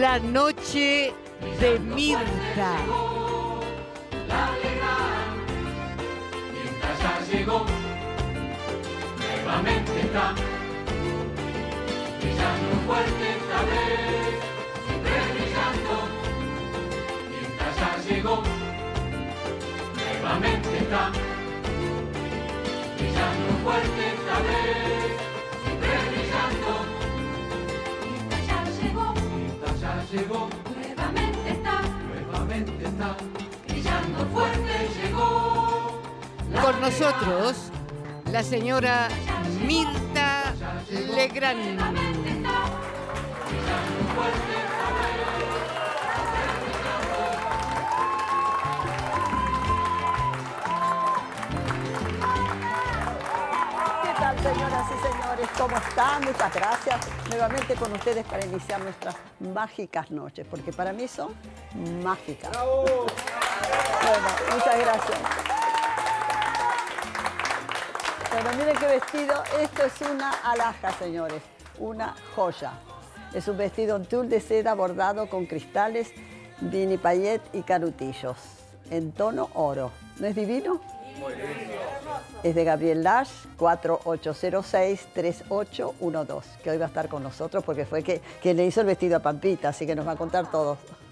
La noche de Mirta. La legal, Mirta ya llegó, nuevamente está, brillando fuerte esta vez, siempre brillando, Mirta ya llegó, nuevamente está, brillando fuerte esta vez. Con nosotros, la señora Mirta Legrand. ¿cómo están? Muchas gracias nuevamente con ustedes para iniciar nuestras mágicas noches, porque para mí son mágicas. Bueno, muchas gracias. Bueno, miren qué vestido. Esto es una alhaja, señores, una joya. Es un vestido en tul de seda bordado con cristales, vinipayet y carutillos, en tono oro. ¿No es divino? Es de Gabriel Lash, 4806-3812, que hoy va a estar con nosotros porque fue que, le hizo el vestido a Pampita, así que nos va a contar todo.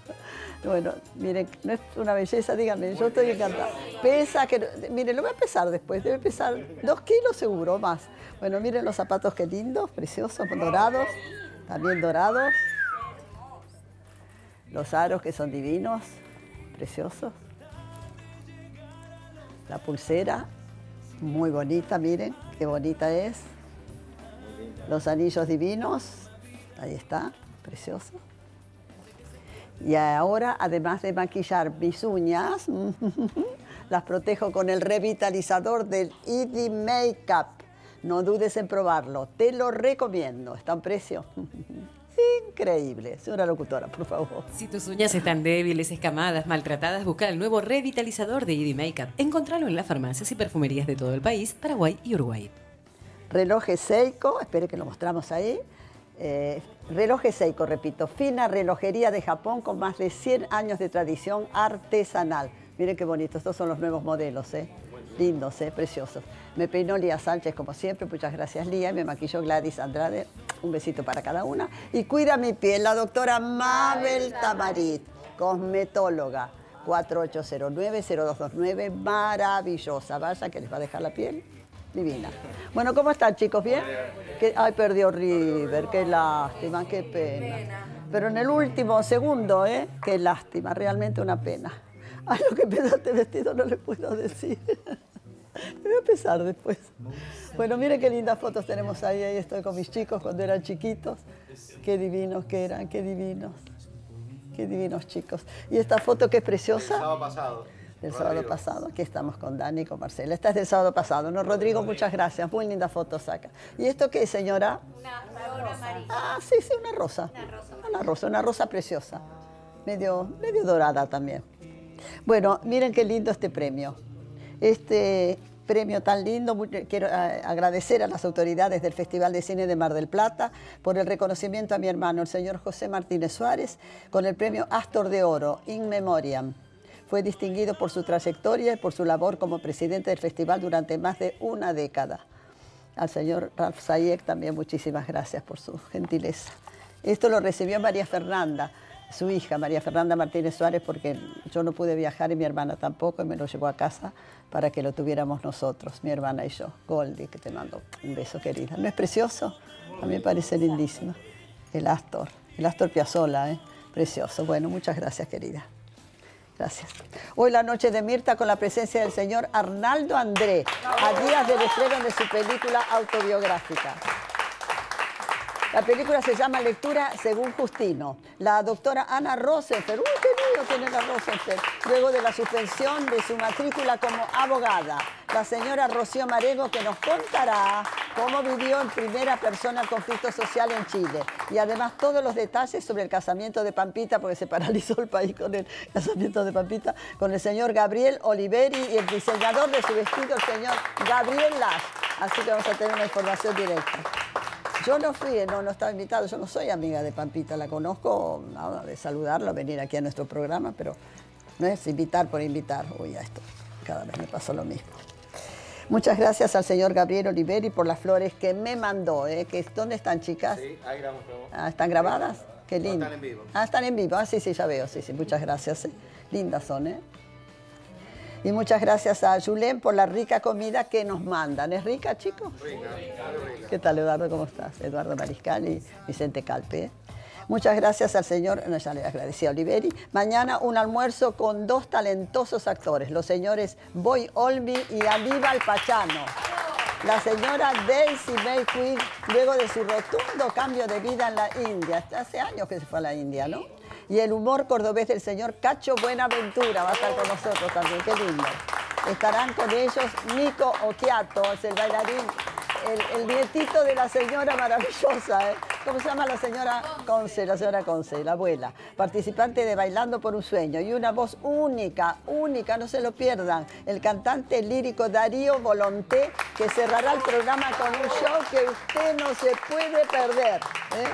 Bueno, miren, no es una belleza, díganme, yo estoy encantada. Pesa que, miren, lo voy a pesar después, debe pesar dos kilos seguro más. Bueno, miren los zapatos que lindos, preciosos, dorados, también dorados. Los aros que son divinos, preciosos. La pulsera, muy bonita, miren, qué bonita es. Los anillos divinos, ahí está, precioso. Y ahora, además de maquillar mis uñas, las protejo con el revitalizador del ED Makeup. No dudes en probarlo, te lo recomiendo, está en precio. increíble. Señora locutora, por favor. Si tus uñas están débiles, escamadas, maltratadas, busca el nuevo revitalizador de ED Makeup. Encontralo en las farmacias y perfumerías de todo el país, Paraguay y Uruguay. Relojes Seiko, espere que lo mostramos ahí. Eh, relojes Seiko, repito, fina relojería de Japón con más de 100 años de tradición artesanal. Miren qué bonito, estos son los nuevos modelos, ¿eh? lindos, eh, preciosos. Me peinó Lía Sánchez como siempre, muchas gracias Lía, me maquilló Gladys Andrade, un besito para cada una. Y cuida mi piel la doctora Mabel Tamarit, cosmetóloga. 4809-0229, maravillosa. Vaya que les va a dejar la piel divina. Bueno, ¿cómo están chicos? ¿Bien? Ay, perdió River, qué lástima, qué pena. Pero en el último segundo, ¿eh? Qué lástima, realmente una pena. A lo que este vestido no le puedo decir. Me voy a pesar después. Bueno, miren qué lindas fotos tenemos ahí. Ahí estoy con mis chicos cuando eran chiquitos. Qué divinos que eran, qué divinos. Qué divinos chicos. Y esta foto que es preciosa. El sábado pasado. Del sábado pasado. Aquí estamos con Dani y con Marcela. Esta es del sábado pasado. No, Rodrigo, muchas gracias. Muy linda foto saca. ¿Y esto qué, señora? Una, rosa amarilla. Ah, sí, sí, una rosa. Una rosa. Una rosa, una rosa preciosa. Medio, medio dorada también. Bueno, miren qué lindo este premio. Este premio tan lindo. Quiero eh, agradecer a las autoridades del Festival de Cine de Mar del Plata por el reconocimiento a mi hermano, el señor José Martínez Suárez, con el premio Astor de Oro, In Memoriam. Fue distinguido por su trayectoria y por su labor como presidente del festival durante más de una década. Al señor Ralf Sayek también muchísimas gracias por su gentileza. Esto lo recibió María Fernanda, su hija, María Fernanda Martínez Suárez, porque yo no pude viajar y mi hermana tampoco, y me lo llevó a casa para que lo tuviéramos nosotros, mi hermana y yo. Goldi, que te mando un beso, querida. ¿No es precioso? A mí me parece lindísimo. El Astor, el Astor Piazzolla, ¿eh? precioso. Bueno, muchas gracias, querida. Gracias. Hoy la noche de Mirta con la presencia del señor Arnaldo André, a días del estreno de su película autobiográfica. La película se llama Lectura según Justino. La doctora Ana Rosenfer, ¡uy, qué lindo tiene Luego de la suspensión de su matrícula como abogada, la señora Rocío Marego que nos contará cómo vivió en primera persona el conflicto social en Chile y además todos los detalles sobre el casamiento de Pampita, porque se paralizó el país con el casamiento de Pampita, con el señor Gabriel Oliveri y el diseñador de su vestido, el señor Gabriel Lash. Así que vamos a tener una información directa. Yo no fui, no, no estaba invitado, yo no soy amiga de Pampita, la conozco, nada, de saludarla, venir aquí a nuestro programa, pero no es invitar por invitar. Uy, a esto cada vez me pasó lo mismo. Muchas gracias al señor Gabriel Oliveri por las flores que me mandó. ¿eh? ¿Dónde están, chicas? Sí, ahí grabamos. Ah, ¿Están grabadas? Qué lindo. están en vivo. Ah, están en vivo. Ah, sí, sí, ya veo. Sí, sí, muchas gracias. ¿eh? Lindas son, ¿eh? Y muchas gracias a Julen por la rica comida que nos mandan. ¿Es rica, chicos? Rica, ¿Qué tal, Eduardo? ¿Cómo estás? Eduardo Mariscal y Vicente Calpe. Muchas gracias al señor, no, ya le agradecí a Oliveri. Mañana un almuerzo con dos talentosos actores, los señores Boy Olmi y Aníbal Pachano. La señora Daisy May Queen, luego de su rotundo cambio de vida en la India. Hace años que se fue a la India, ¿no? y el humor cordobés del señor Cacho Buenaventura va a estar con nosotros también, qué lindo. Estarán con ellos Nico Oquiato, es el bailarín, el, el, nietito de la señora maravillosa, ¿eh? ¿Cómo se llama la señora Conce? La señora Conce, la abuela. Participante de Bailando por un Sueño. Y una voz única, única, no se lo pierdan. El cantante lírico Darío Volonté, que cerrará el programa con un show que usted no se puede perder. ¿eh?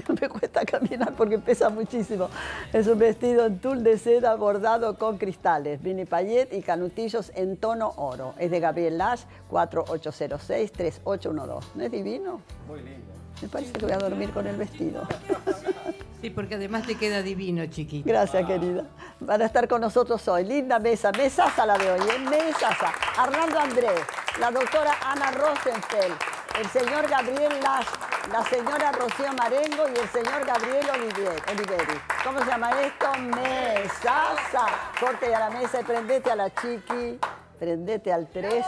me cuesta caminar porque pesa muchísimo. Es un vestido en tul de seda bordado con cristales, mini payet y canutillos en tono oro. Es de Gabriel Lash, 4806-3812. ¿No es divino? Muy lindo. Me parece que voy a dormir con el vestido. Sí, porque además te queda divino, chiquita. Gracias, querida. Van a estar con nosotros hoy. Linda mesa, mesaza la de hoy, ¿eh? mesaza. Arnaldo Andrés, la doctora Ana Rosenfeld, el señor Gabriel Lash, la señora Rocío Marengo y el señor Gabriel Oliveri. ¿Cómo se llama esto? Mesa. Corte a la mesa y prendete a la chiqui, prendete al 13.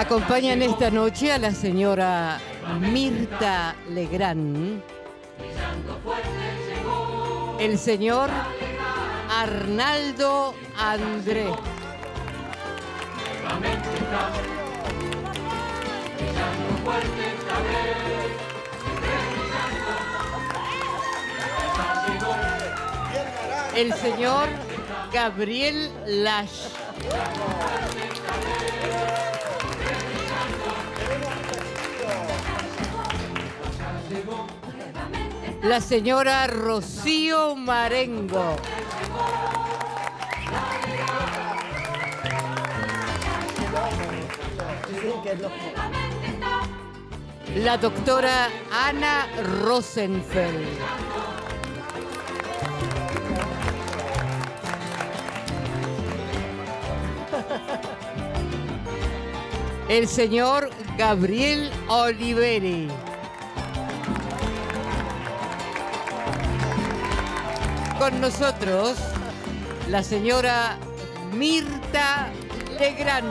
Acompañan esta noche a la señora Mirta Legrán. el señor Arnaldo André. El señor Gabriel Lash. la señora Rocío Marengo. La doctora Ana Rosenfeld. El señor Gabriel Oliveri. con nosotros la señora Mirta Legrand.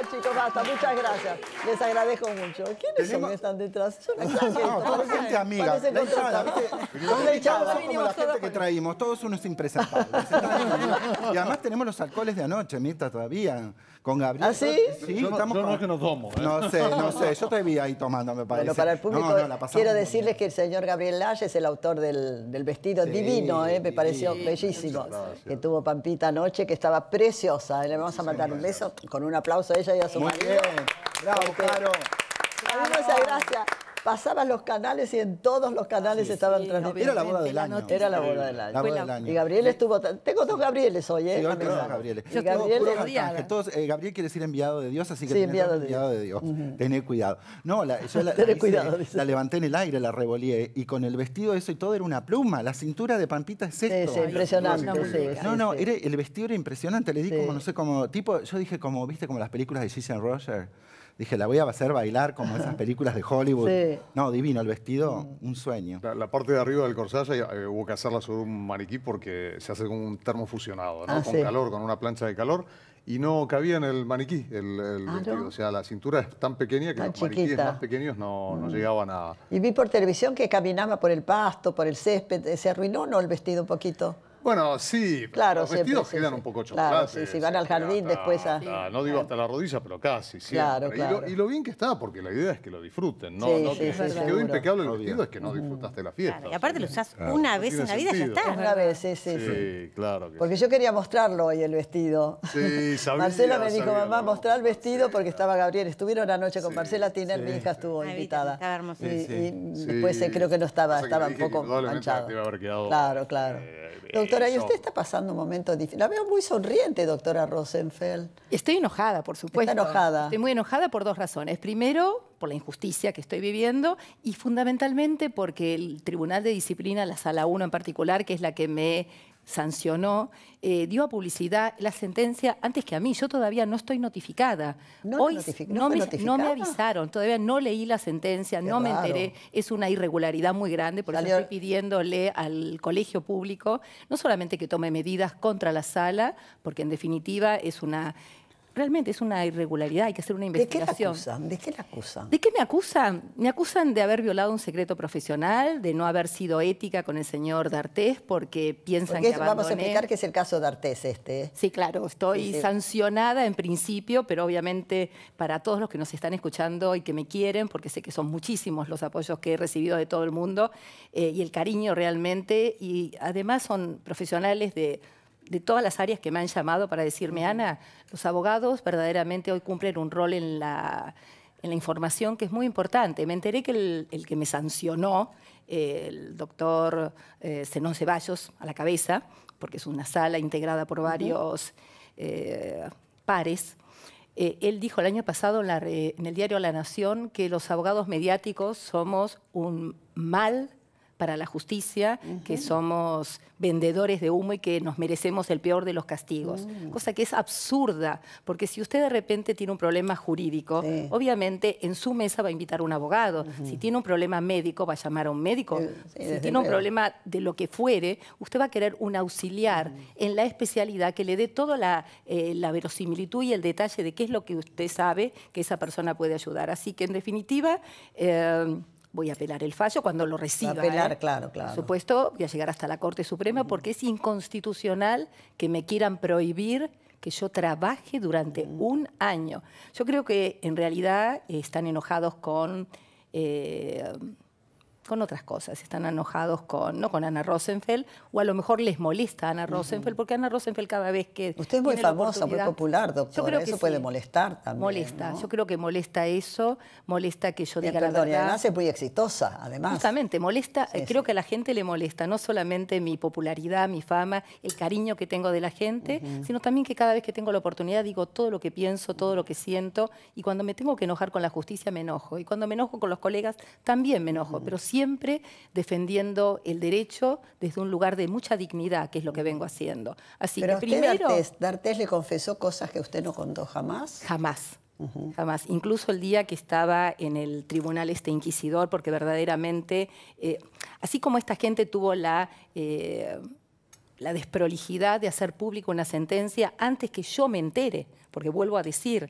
chicos, basta. Muchas gracias. Les agradezco mucho. ¿Quiénes son que están detrás? yo no, no, no, gente que traímos. Todos unos impresentables. Y además tenemos los alcoholes de anoche, Mirta, todavía con Gabriel. ¿Ah, sí? Sí, yo, estamos con... no es que nos vamos. ¿eh? No sé, no sé. Yo te vi ahí tomando, me parece. Bueno, para el público, quiero decirles que el señor Gabriel Lalle es el autor del, del vestido divino, ¿eh? me pareció bellísimo, que tuvo Pampita anoche, que estaba preciosa. ¿eh? Le vamos a mandar un beso con un aplauso a ella y a su Muy marido. Bien. Bravo, Caro. Muchas gracias pasaban los canales y en todos los canales estaban sí, Era la boda del año. Era la boda del año. La boda Y Gabriel estuvo... Tengo dos Gabrieles hoy, ¿eh? Sí, tengo dos Gabrieles. Gabriel, es... ¿eh? Todos, eh, Gabriel quiere decir enviado de Dios, así que sí, enviado, de enviado, de Dios. Uh Tener cuidado. No, yo la, levanté en el aire, la revolé y con el vestido eso y todo era una pluma. La cintura de Pampita es esto. Sí, sí, impresionante. No, no, el vestido era impresionante. Le di como, no sé, como tipo... Yo dije como, viste, como las películas de Jason Roger. Dije, la voy a hacer bailar como esas películas de Hollywood. No, divino, el vestido, mm. un sueño. La, parte de arriba del corsaje eh, hubo que hacerla sobre un maniquí porque se hace con un termo fusionado, ¿no? Ah, con calor, con una plancha de calor y no cabía en el maniquí el, ah, O sea, la cintura es tan pequeña que los maniquíes más pequeños no, no mm. llegaban a... Y vi por televisión que caminaba por el pasto, por el césped. Eh, ¿Se arruinó o no el vestido un poquito? Bueno, sí, los vestidos quedan pues, un poco chocolates. Claro, sí, si van al jardín después a... Ah, no digo hasta la rodilla, pero casi, sí. Y lo, y lo, bien que está, porque la idea es que lo disfruten, ¿no? no que, si quedó impecable el vestido es que no disfrutaste la fiesta. y aparte lo usás una vez en la vida ya está. Una vez, sí, sí. Sí, claro. porque yo quería mostrarlo hoy el vestido. Sí, sabía. Marcela me dijo, mamá, mostrar el vestido porque estaba Gabriel. Estuvieron anoche con Marcela Tiner, mi hija estuvo invitada. Estaba hermosa. Y después eh, creo que no estaba, estaba un poco manchado. Claro, claro. Eh, doctora, y usted está pasando un momento difícil. La veo muy sonriente, doctora Rosenfeld. Estoy enojada, por supuesto. Está enojada. Estoy muy enojada por dos razones. Primero, por la injusticia que estoy viviendo y fundamentalmente porque el Tribunal de Disciplina, la Sala 1 en particular, que es la que me sancionó, eh, dio a publicidad la sentencia antes que a mí. Yo todavía no estoy notificada. Hoy no, me, avisaron, todavía no leí la sentencia, no me enteré. Es una irregularidad muy grande, por eso estoy pidiéndole al colegio público no solamente que tome medidas contra la sala, porque en definitiva es una realmente es una irregularidad, hay que hacer una investigación. ¿De qué, la acusan? ¿De qué me acusan? Me acusan de haber violado un secreto profesional, de no haber sido ética con el señor D'Artés porque piensan que abandoné... Vamos a explicar que es el caso D'Artés este. ¿eh? Sí, claro, estoy sancionada en principio, pero obviamente para todos los que nos están escuchando y que me quieren, porque sé que son muchísimos los apoyos que he recibido de todo el mundo eh, y el cariño realmente, y además son profesionales de de todas las áreas que me han llamado para decirme, Ana, los abogados verdaderamente hoy cumplen un rol en la, información que es muy importante. Me enteré que el, que me sancionó, el doctor eh, Ceballos, a la cabeza, porque es una sala integrada por varios eh, pares, eh, él dijo el año pasado en, en el diario La Nación que los abogados mediáticos somos un mal para la justicia, que somos vendedores de humo y que nos merecemos el peor de los castigos. Mm. Cosa que es absurda, porque si usted de repente tiene un problema jurídico, obviamente en su mesa va a invitar a un abogado. Si tiene un problema médico, va a llamar a un médico. Eh, si tiene un problema de lo que fuere, usted va a querer un auxiliar en la especialidad que le dé toda eh, la, verosimilitud y el detalle de qué es lo que usted sabe que esa persona puede ayudar. Así que, en definitiva, eh, voy a apelar el fallo cuando lo reciba. apelar, claro, ¿eh? claro. Por supuesto, voy a llegar hasta la Corte Suprema porque es inconstitucional que me quieran prohibir que yo trabaje durante un año. Yo creo que en realidad están enojados con... Eh, con otras cosas. Están enojados con, no con Ana Rosenfeld, o a lo mejor les molesta Ana Rosenfeld, porque Ana Rosenfeld cada vez que. Usted es muy famosa, muy popular, doctora. creo que eso puede molestar también. Molesta, yo creo que molesta eso, molesta que yo diga la verdad. Y Ana es muy exitosa, además. Justamente, molesta, creo que a la gente le molesta, no solamente mi popularidad, mi fama, el cariño que tengo de la gente, sino también que cada vez que tengo la oportunidad digo todo lo que pienso, todo lo que siento, y cuando me tengo que enojar con la justicia me enojo, y cuando me enojo con los colegas también me enojo, pero siempre siempre defendiendo el derecho desde un lugar de mucha dignidad, que es lo que vengo haciendo. Así Pero que primero... D'Artés, le confesó cosas que usted no contó jamás. Jamás. Jamás, incluso el día que estaba en el tribunal este inquisidor, porque verdaderamente, eh, así como esta gente tuvo la eh, la desprolijidad de hacer público una sentencia antes que yo me entere, porque vuelvo a decir,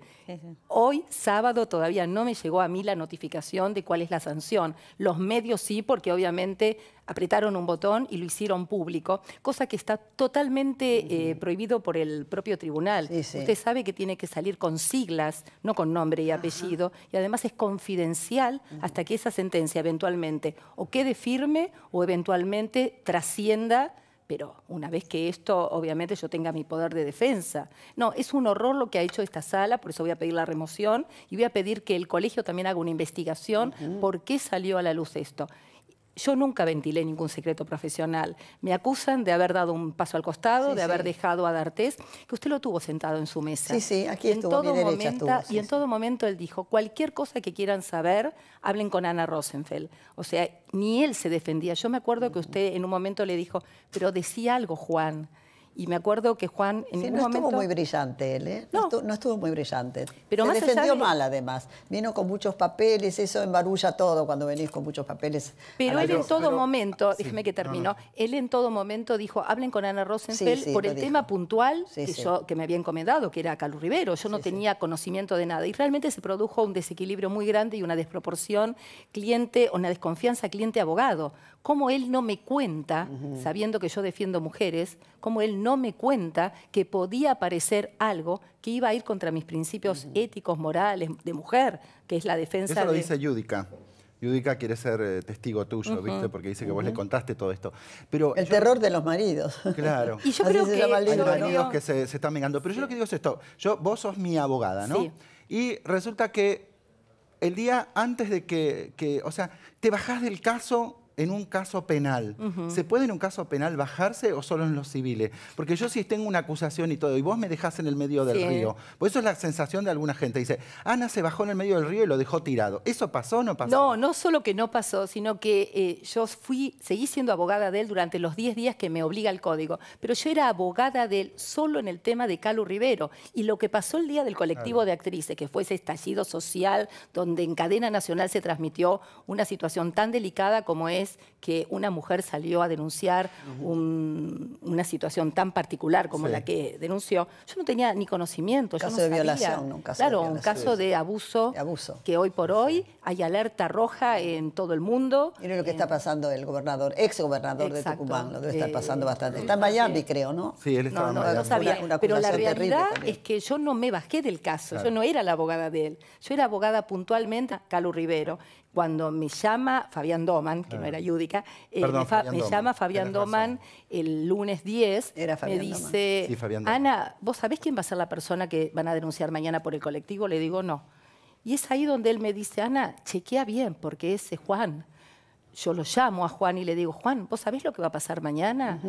hoy sábado todavía no me llegó a mí la notificación de cuál es la sanción. Los medios sí, porque obviamente apretaron un botón y lo hicieron público, cosa que está totalmente eh, prohibido por el propio tribunal. Usted sabe que tiene que salir con siglas, no con nombre y apellido, y además es confidencial hasta que esa sentencia eventualmente o quede firme o eventualmente trascienda pero una vez que esto, obviamente, yo tenga mi poder de defensa. No, es un horror lo que ha hecho esta sala, por eso voy a pedir la remoción y voy a pedir que el colegio también haga una investigación por qué salió a la luz esto. Yo nunca ventilé ningún secreto profesional. Me acusan de haber dado un paso al costado, de haber dejado a D'Artés, que usted lo tuvo sentado en su mesa. Sí, sí, aquí estuvo, todo Y en todo momento él dijo, cualquier cosa que quieran saber, hablen con Ana Rosenfeld. O sea, ni él se defendía. Yo me acuerdo que mm. usted en un momento le dijo, pero decía algo, Juan. Y me acuerdo que Juan en sí, momento ¿eh? no estuvo muy brillante él, No, estuvo, muy brillante. Se defendió mal, además. Vino con muchos papeles, eso embarulla todo cuando venís con muchos papeles. Pero él en todo momento, déjeme que termino, él en todo momento dijo, hablen con Ana Rosenfeld por el tema puntual que, que me había encomendado, que era Calu Rivero. Yo no tenía conocimiento de nada. Y realmente se produjo un desequilibrio muy grande y una desproporción cliente, una desconfianza cliente-abogado. ¿Cómo él no me cuenta, sabiendo que yo defiendo mujeres, cómo él no no me cuenta que podía aparecer algo que iba a ir contra mis principios éticos, morales, de mujer, que es la defensa Eso lo dice Yudica. Yudica quiere ser eh, testigo tuyo, ¿viste? Porque dice que vos le contaste todo esto. Pero el terror de los maridos. Claro. y yo creo que... Hay maridos que se, están vengando. Pero yo lo que digo es esto. Yo, vos sos mi abogada, ¿no? Y resulta que el día antes de que, que, o sea, te bajás del caso en un caso penal. ¿Se puede en un caso penal bajarse o solo en los civiles? Porque yo si tengo una acusación y todo, y vos me dejás en el medio del río. pues eso es la sensación de alguna gente. Dice, Ana se bajó en el medio del río y lo dejó tirado. ¿Eso pasó o no pasó? No, no solo que no pasó, sino que eh, yo fui, seguí siendo abogada de él durante los 10 días que me obliga el código. Pero yo era abogada de él solo en el tema de Calu Rivero. Y lo que pasó el día del colectivo de actrices, que fue ese estallido social donde en cadena nacional se transmitió una situación tan delicada como es que una mujer salió a denunciar una situación tan particular como la que denunció, yo no tenía ni conocimiento. Caso de violación, un caso Claro, un caso de abuso, abuso, que hoy por hoy hay alerta roja en todo el mundo. Miren lo que está eh, pasando el gobernador, ex gobernador de Tucumán, lo debe estar eh, pasando bastante. Eh, está en Miami, creo, ¿no? Sí, él está no, en sabía, pero la realidad es que yo no me bajé del caso, yo no era la abogada de él, yo era abogada puntualmente a Calu Rivero cuando me llama Fabián Doman, que no ah. era Yudica, eh, me, llama Fabián Doman el lunes 10, era me dice, Ana, ¿vos sabés quién va a ser la persona que van a denunciar mañana por el colectivo? Le digo, no. Y es ahí donde él me dice, Ana, chequea bien, porque ese es Juan. Yo lo llamo a Juan y le digo, Juan, ¿vos sabés lo que va a pasar mañana?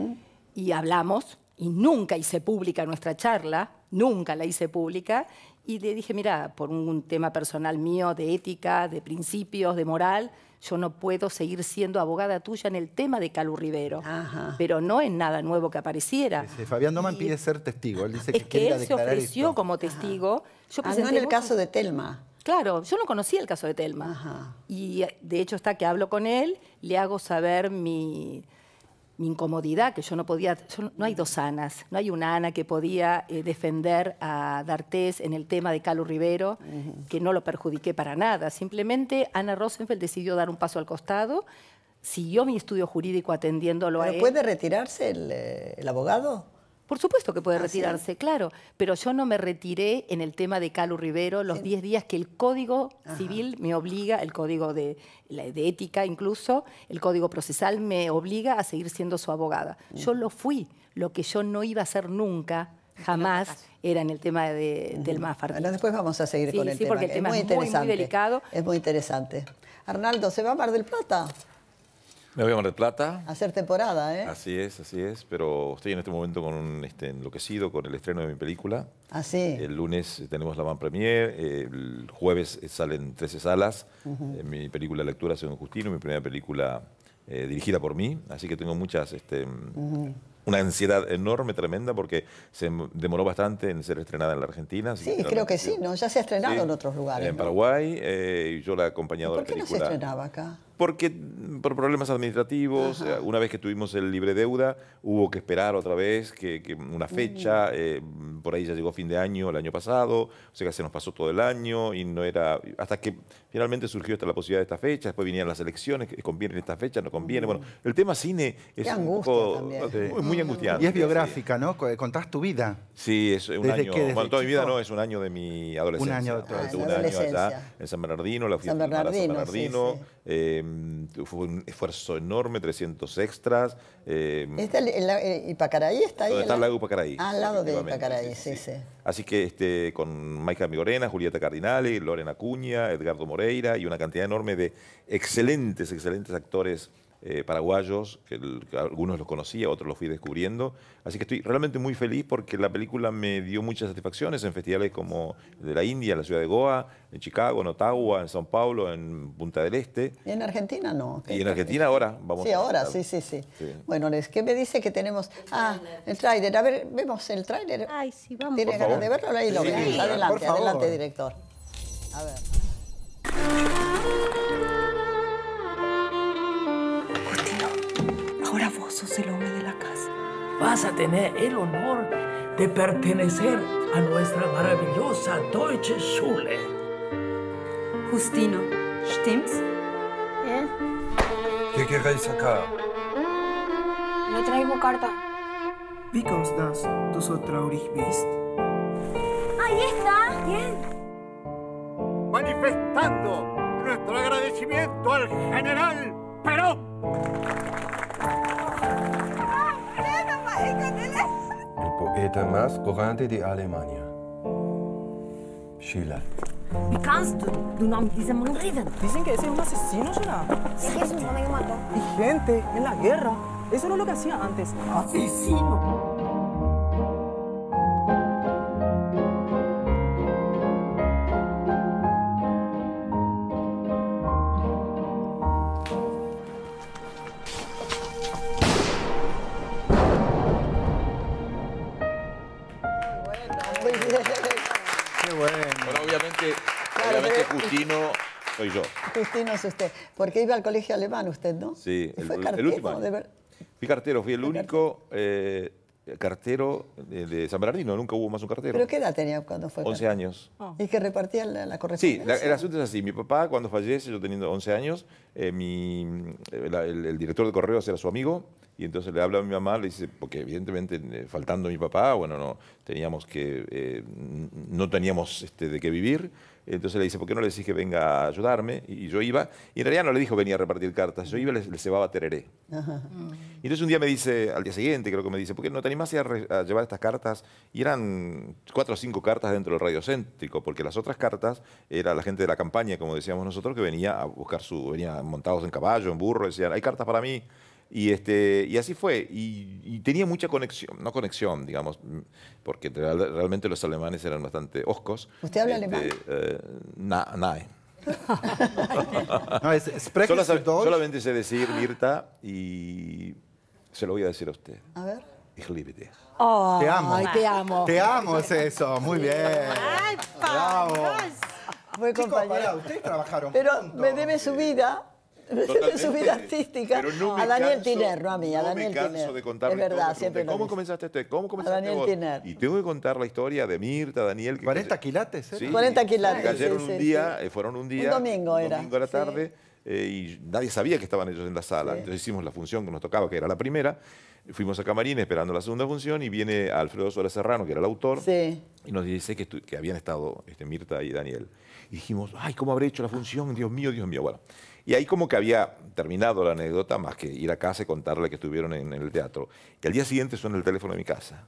Y hablamos, y nunca hice pública nuestra charla, nunca la hice pública, y le dije, mira, por un tema personal mío de ética, de principios, de moral, yo no puedo seguir siendo abogada tuya en el tema de Calu Rivero. Pero no en nada nuevo que apareciera. Fabián Doman pide ser testigo. Él dice es que, que él se ofreció como testigo. Yo ah, no en el caso de Telma. Claro, yo no conocía el caso de Telma. Y eh, de hecho está que hablo con él, le hago saber mi, mi incomodidad, que yo no podía, no hay dos Anas, no hay una Ana que podía eh, defender a D'Artés en el tema de Calo Rivero, que no lo perjudiqué para nada, simplemente Ana Rosenfeld decidió dar un paso al costado, siguió mi estudio jurídico atendiéndolo a él. puede retirarse el eh, abogado? Por supuesto que puede retirarse, claro, pero yo no me retiré en el tema de Calu Rivero los 10 días que el Código Civil me obliga, el Código de, Ética incluso, el Código Procesal me obliga a seguir siendo su abogada. Yo lo fui, lo que yo no iba a hacer nunca, jamás, era en el tema del MAFAR. después vamos a seguir con el tema, porque el tema es, muy, delicado. Es muy interesante. Arnaldo, ¿se va a Mar del Plata? Me voy a Mar Plata. Hacer temporada, ¿eh? Así es, así es. Pero estoy en este momento con este, enloquecido con el estreno de mi película. Así. Ah, el lunes eh, tenemos la van premier, el jueves eh, salen 13 salas. Eh, mi película Lectura según Justino, mi primera película dirigida por mí. Así que tengo muchas... Este, una ansiedad enorme, tremenda, porque se demoró bastante en ser estrenada en la Argentina. Sí, creo que sí, ¿no? Ya se ha estrenado en otros lugares. En Paraguay, yo la he acompañado ¿Por qué la película. no se estrenaba acá? porque mm, por problemas administrativos, eh, una vez que tuvimos el libre deuda, hubo que esperar otra vez que, una fecha, eh, mm, por ahí ya llegó fin de año el año pasado, o sea que se nos pasó todo el año y no era, hasta que finalmente surgió hasta la posibilidad de esta fecha, después vinieron las elecciones, conviene esta fecha, no conviene, bueno, el tema cine es un eh, muy, muy, angustiante. Y es biográfica, ¿no? Contás tu vida. Sí, es un año, qué, bueno, toda mi vida no, es un año de mi adolescencia. Un año de ah, un Año allá, en San Bernardino, la oficina San San Bernardino. Eh, fue un esfuerzo enorme, 300 extras. Eh, ¿Está ¿Ipacaraí está ahí? Está lado de Ah, al lado de Ipacaraí, sí sí, Así que este, con Maica Migorena, Julieta Cardinale, Lorena Cuña, Edgardo Moreira y una cantidad enorme de excelentes, excelentes actores eh, paraguayos, que, algunos los conocía, otros los fui descubriendo. Así que estoy realmente muy feliz porque la película me dio muchas satisfacciones en festivales como de la India, la ciudad de Goa, en Chicago, en Ottawa, en São Paulo, en Punta del Este. Y en Argentina no. Y en Argentina ahora vamos. Sí, ahora, sí, sí, sí, Bueno, es que me dice que tenemos? ah, el tráiler. A ver, vemos el tráiler. Ay, sí, vamos. ¿Tiene ganas de verlo? Ahí Adelante, adelante, director. A ver. sos el hombre de la casa. Vas a tener el honor de pertenecer a nuestra maravillosa Deutsche Schule. Justino, ¿stimmt's? ¿Eh? ¿Qué queréis sacar? No traigo carta. Wie kommst das, du so traurig bist? Ahí está. Bien. Manifestando nuestro agradecimiento al general Perón. El poeta más corriente de Alemania. Schiller. Wie kannst du? Du no mit diesem Dicen que ese es un asesino, ¿será? Sí, es un que mató. Y gente en la guerra. Eso no es lo que hacía antes. ¡Asesino! usted, porque iba al colegio alemán usted, ¿no? Sí, el, cartero, último Fui cartero, fui el único cartero eh, de, San Bernardino, nunca hubo más un cartero. ¿Pero qué edad tenía cuando fue? 11 años. Ah. ¿Y que repartía la, la Sí, el asunto es así, mi papá cuando fallece, yo teniendo 11 años, eh, mi, eh, el, director de correos era su amigo, y entonces le habla a mi mamá, le dice, porque evidentemente faltando mi papá, bueno, no teníamos que, no teníamos este, de qué vivir. Entonces le dice, ¿por qué no le decís que venga a ayudarme? Y, yo iba, y en realidad no le dijo venía a repartir cartas, yo iba y le, llevaba tereré. Mm. Y entonces un día me dice, al día siguiente creo que me dice, ¿por qué no te animás a, llevar estas cartas? Y eran cuatro o cinco cartas dentro del radiocéntrico, porque las otras cartas era la gente de la campaña, como decíamos nosotros, que venía a buscar su, venía montados en caballo, en burro, decían, hay cartas para mí. Y, este, y así fue. Y, tenía mucha conexión, no conexión, digamos, mm, porque realmente los alemanes eran bastante oscos. ¿Usted habla este, alemán? Eh, na, nein. no, es, Solo, solamente sé decir Mirta y se lo voy a decir a usted. A ver. Ich liebe dich. Oh, te amo. te amo. Te amo es eso. Muy bien. Ay, Bravo. Fue compañero. Ustedes trabajaron Pero me debe su vida. Totalmente. su vida artística. a Daniel Tiner, no a mí, a Daniel me canso de contarle es verdad, siempre ¿Cómo comenzaste usted? ¿Cómo comenzaste a Daniel Tiner. Y tengo que contar la historia de Mirta, Daniel. Que 40 quilates, ¿eh? 40 quilates. Cayeron un día, fueron un día. Un domingo era. Un domingo a la tarde. Eh, y nadie sabía que estaban ellos en la sala. Entonces hicimos la función que nos tocaba, que era la primera. Fuimos a Camarín esperando la segunda función y viene Alfredo Sola Serrano, que era el autor, y nos dice que, que habían estado este, Mirta y Daniel. Y dijimos, ay, ¿cómo habré hecho la función? Dios mío, Dios mío. Bueno, y ahí como que había terminado la anécdota, más que ir a casa y contarle que estuvieron en, el teatro. Y al día siguiente suena el teléfono de mi casa.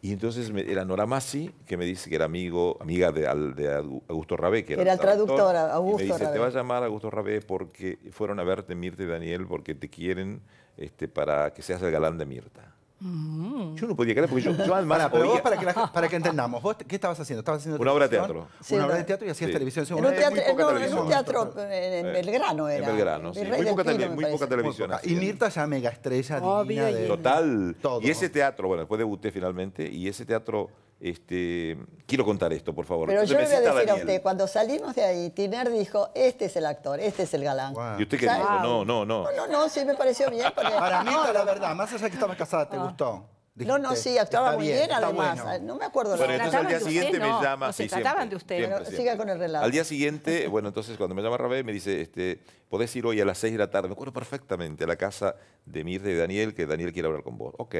Y entonces era Nora Massi, que me dice que era amigo, amiga de, Augusto Rabé, que era, el traductor, Augusto y me dice, te va a llamar Augusto Rabé porque fueron a verte Mirta y Daniel porque te quieren este, para que seas el galán de Mirta. Mm. Yo no podía creer porque yo, yo para, pero vos para, que entendamos, ¿vos qué estabas haciendo? ¿Estabas haciendo una obra de teatro. una obra de teatro y hacías televisión. En un teatro, en un teatro, en eh, Belgrano era. En Belgrano, sí. Muy, poca, muy poca, televisión. Y Mirta ya mega estrella, ah, divina. De... Total. Y ese teatro, bueno, después debuté finalmente, y ese teatro este, quiero contar esto, por favor. Pero yo le voy a decir a usted, cuando salimos de ahí, Tiner dijo, este es el actor, este es el galán. ¿Y usted qué dijo? No, no, no. No, no, sí me pareció bien. Porque... Para mí, la verdad, más allá que estaba casada, ¿te ah. gustó? no, no, sí, actuaba muy bien, bien además. No me acuerdo. Bueno, entonces al día siguiente me llama llama... No se trataban de usted. Siga con el relato. Al día siguiente, bueno, entonces cuando me llama Rabé, me dice, este, podés ir hoy a las 6 de la tarde, me acuerdo perfectamente, a la casa de Mir y Daniel, que Daniel quiere hablar con vos. Ok.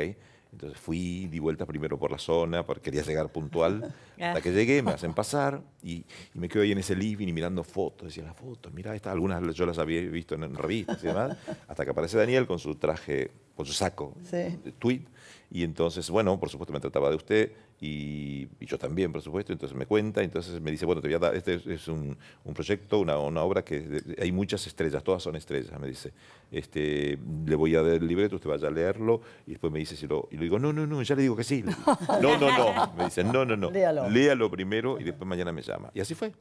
Entonces fui, di vuelta primero por la zona, porque quería llegar puntual. Hasta que llegué, me hacen pasar y, me quedo ahí en ese living y mirando fotos. Decía, las fotos, mira, estas, algunas yo las había visto en, revistas y demás. Hasta que aparece Daniel con su traje, con su saco de tweet. Y entonces, bueno, por supuesto me trataba de usted y, yo también, por supuesto. Entonces me cuenta, entonces me dice, bueno, te voy a dar, este es, un, proyecto, una, obra que hay muchas estrellas, todas son estrellas, me dice este, le voy a dar el libreto, usted vaya a leerlo, y después me dice si lo... Y le digo, no, no, no, ya le digo que sí. No, no, no. Me dice, no, no, no. Léalo. primero y después mañana me llama. Y así fue.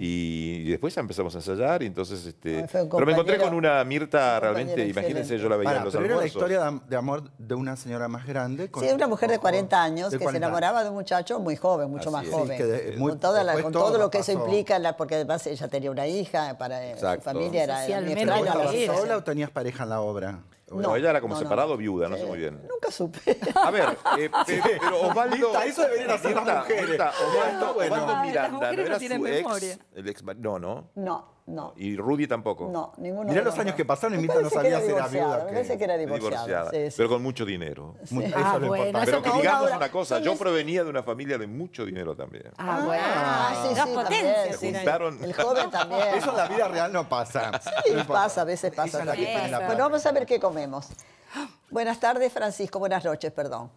y, después empezamos a ensayar y entonces este pero me encontré con una Mirta realmente imagínense yo la veía en los pero era la historia de amor de una señora más grande sí una mujer de 40 años que se enamoraba de un muchacho muy joven mucho más joven con, todo, lo que eso implica porque además ella tenía una hija para la su familia era, sí, era tenía pareja la obra? No, ella era como separado viuda, no sé muy bien. Nunca supe. A ver, eh, pero Osvaldo. eso debería venir las mujeres. Osvaldo, bueno. Osvaldo Miranda, ah, ¿no era su ex? El ex no, no. No, no. Y Rudy tampoco. No, ninguno. Mirá los años que pasaron y Mita no sabía ser a era viuda. Me que era divorciada. Pero con mucho dinero. Eso ah, es importante. Pero que digamos una cosa, yo provenía de una familia de mucho dinero también. Ah, bueno. Ah, sí, sí, El joven también. Eso en la vida real no pasa. Sí, pasa, a veces pasa. Bueno, vamos a ver qué Buenas tardes, Francisco. Buenas noches, perdón.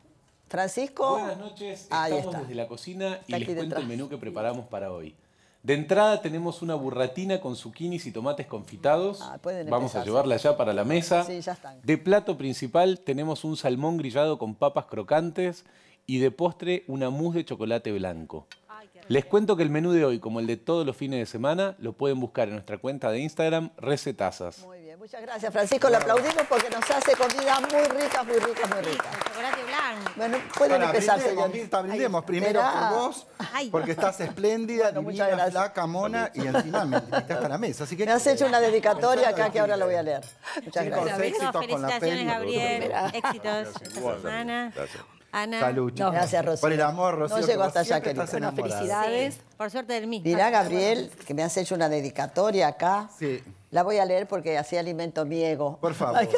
Francisco. Buenas noches. desde la cocina y les cuento el menú que preparamos para hoy. De entrada tenemos una burratina con zucchinis y tomates confitados. Ah, Vamos a llevarla ya para la mesa. Sí, ya están. De plato principal tenemos un salmón grillado con papas crocantes y de postre una mousse de chocolate blanco. Les cuento que el menú de hoy, como el de todos los fines de semana, lo pueden buscar en nuestra cuenta de Instagram, Recetazas. Muy bien, muchas gracias Francisco, lo aplaudimos porque nos hace comida muy rica, muy rica, muy rica. Chocolate blanco. Bueno, pueden empezar, brindemos, brindemos primero por vos, porque estás espléndida, bueno, divina, flaca, mona, y encima me para la mesa. Así que me has hecho una dedicatoria acá que ahora lo voy a leer. Muchas gracias. Éxitos, Felicitaciones, Gabriel. Éxitos esta semana. Gracias. Ana. Gracias, Rocío. Por el amor, Rocío. No llego hasta allá, querida. felicidades. Por suerte del mismo. Dirá Gabriel que me has hecho una dedicatoria acá. Sí. La voy a leer porque así alimento mi ego. Por favor. Hay que,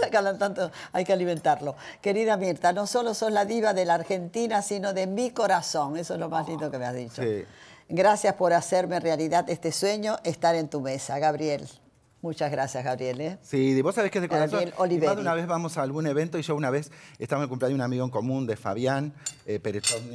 hay que alimentarlo. Querida Mirta, no solo sos la diva de la Argentina, sino de mi corazón. Eso es lo más lindo que me has dicho. Sí. Gracias por hacerme realidad este sueño, estar en tu mesa, Gabriel. Muchas gracias, Gabriel. ¿eh? Sí, vos sabés que es de corazón. Gabriel Oliveri. una vez vamos a algún evento y yo una vez estaba en el cumpleaños de un amigo en común de Fabián eh,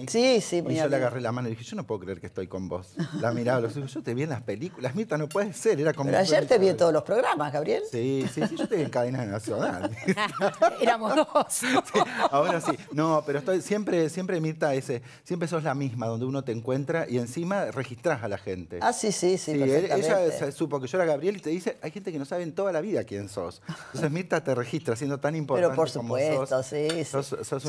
Sí, Sí, sí, Y yo le agarré la mano y dije, yo no puedo creer que estoy con vos. La miraba, los yo te vi en las películas, Mirta, no puede ser. Era como. Pero ayer te vi en todos los programas, Gabriel. Sí, sí, sí, yo vi en cadena nacional. Éramos dos. ahora sí. No, pero estoy, siempre, siempre, Mirta, ese, eh, siempre sos la misma, donde uno te encuentra y encima registrás a la gente. Ah, sí, sí, sí. sí ella supo que yo era Gabriel y te dice, gente que no sabe en toda la vida quién sos. Entonces Mirta te registra siendo tan importante Pero por supuesto, sí. Sos, sos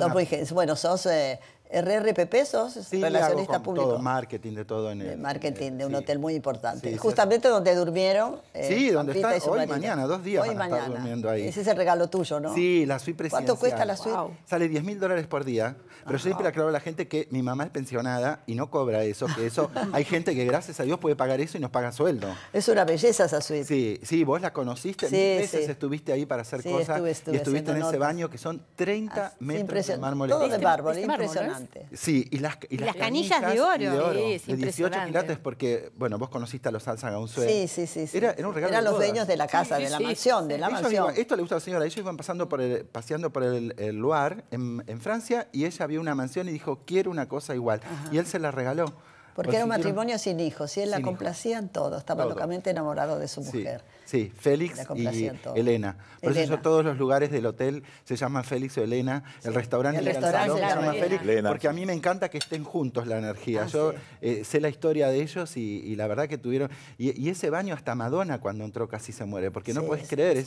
bueno, sos eh, RRPP pesos? sí, relacionista hago público. Todo, marketing de todo en el. marketing de un hotel muy importante. Justamente donde durmieron. Eh, sí, donde estás hoy mañana, dos días. Hoy van a mañana. Estar durmiendo ahí. Ese es el regalo tuyo, ¿no? Sí, la suite presidencial. ¿Cuánto cuesta la suite? Sale 10 mil dólares por día. Pero yo siempre aclaro a la gente que mi mamá es pensionada y no cobra eso, que eso hay gente que gracias a Dios puede pagar eso y nos paga sueldo. Es una belleza esa suite. Sí, sí, vos la conociste, sí, veces estuviste ahí para hacer cosas y estuviste en ese baño que son 30 ah, metros de mármol. Todo de mármol, impresionante. Sí, y las, canillas, de oro. De, 18 quilates, porque, bueno, vos conociste a los salsagonzuelos un Sí, sí, sí, Era, era un regalo Eran los dueños de la casa, de la mansión, de la ellos esto le gusta a la señora. Ellos iban pasando por el, paseando por el, el Loire, en, Francia, y ella vio una mansión y dijo, quiero una cosa igual. Y él se la regaló. Porque pues era un matrimonio sin hijos, y él la complacía en todo, estaba locamente enamorado de su mujer. Sí, Félix y Elena. Por eso eso todos los lugares del hotel se llaman Félix o Elena, el restaurante, se llama Félix, porque a mí me encanta que estén juntos la energía. Ah, yo eh, sé la historia de ellos y, la verdad que tuvieron... Y, ese baño hasta Madonna cuando entró casi se muere, porque no puedes creer.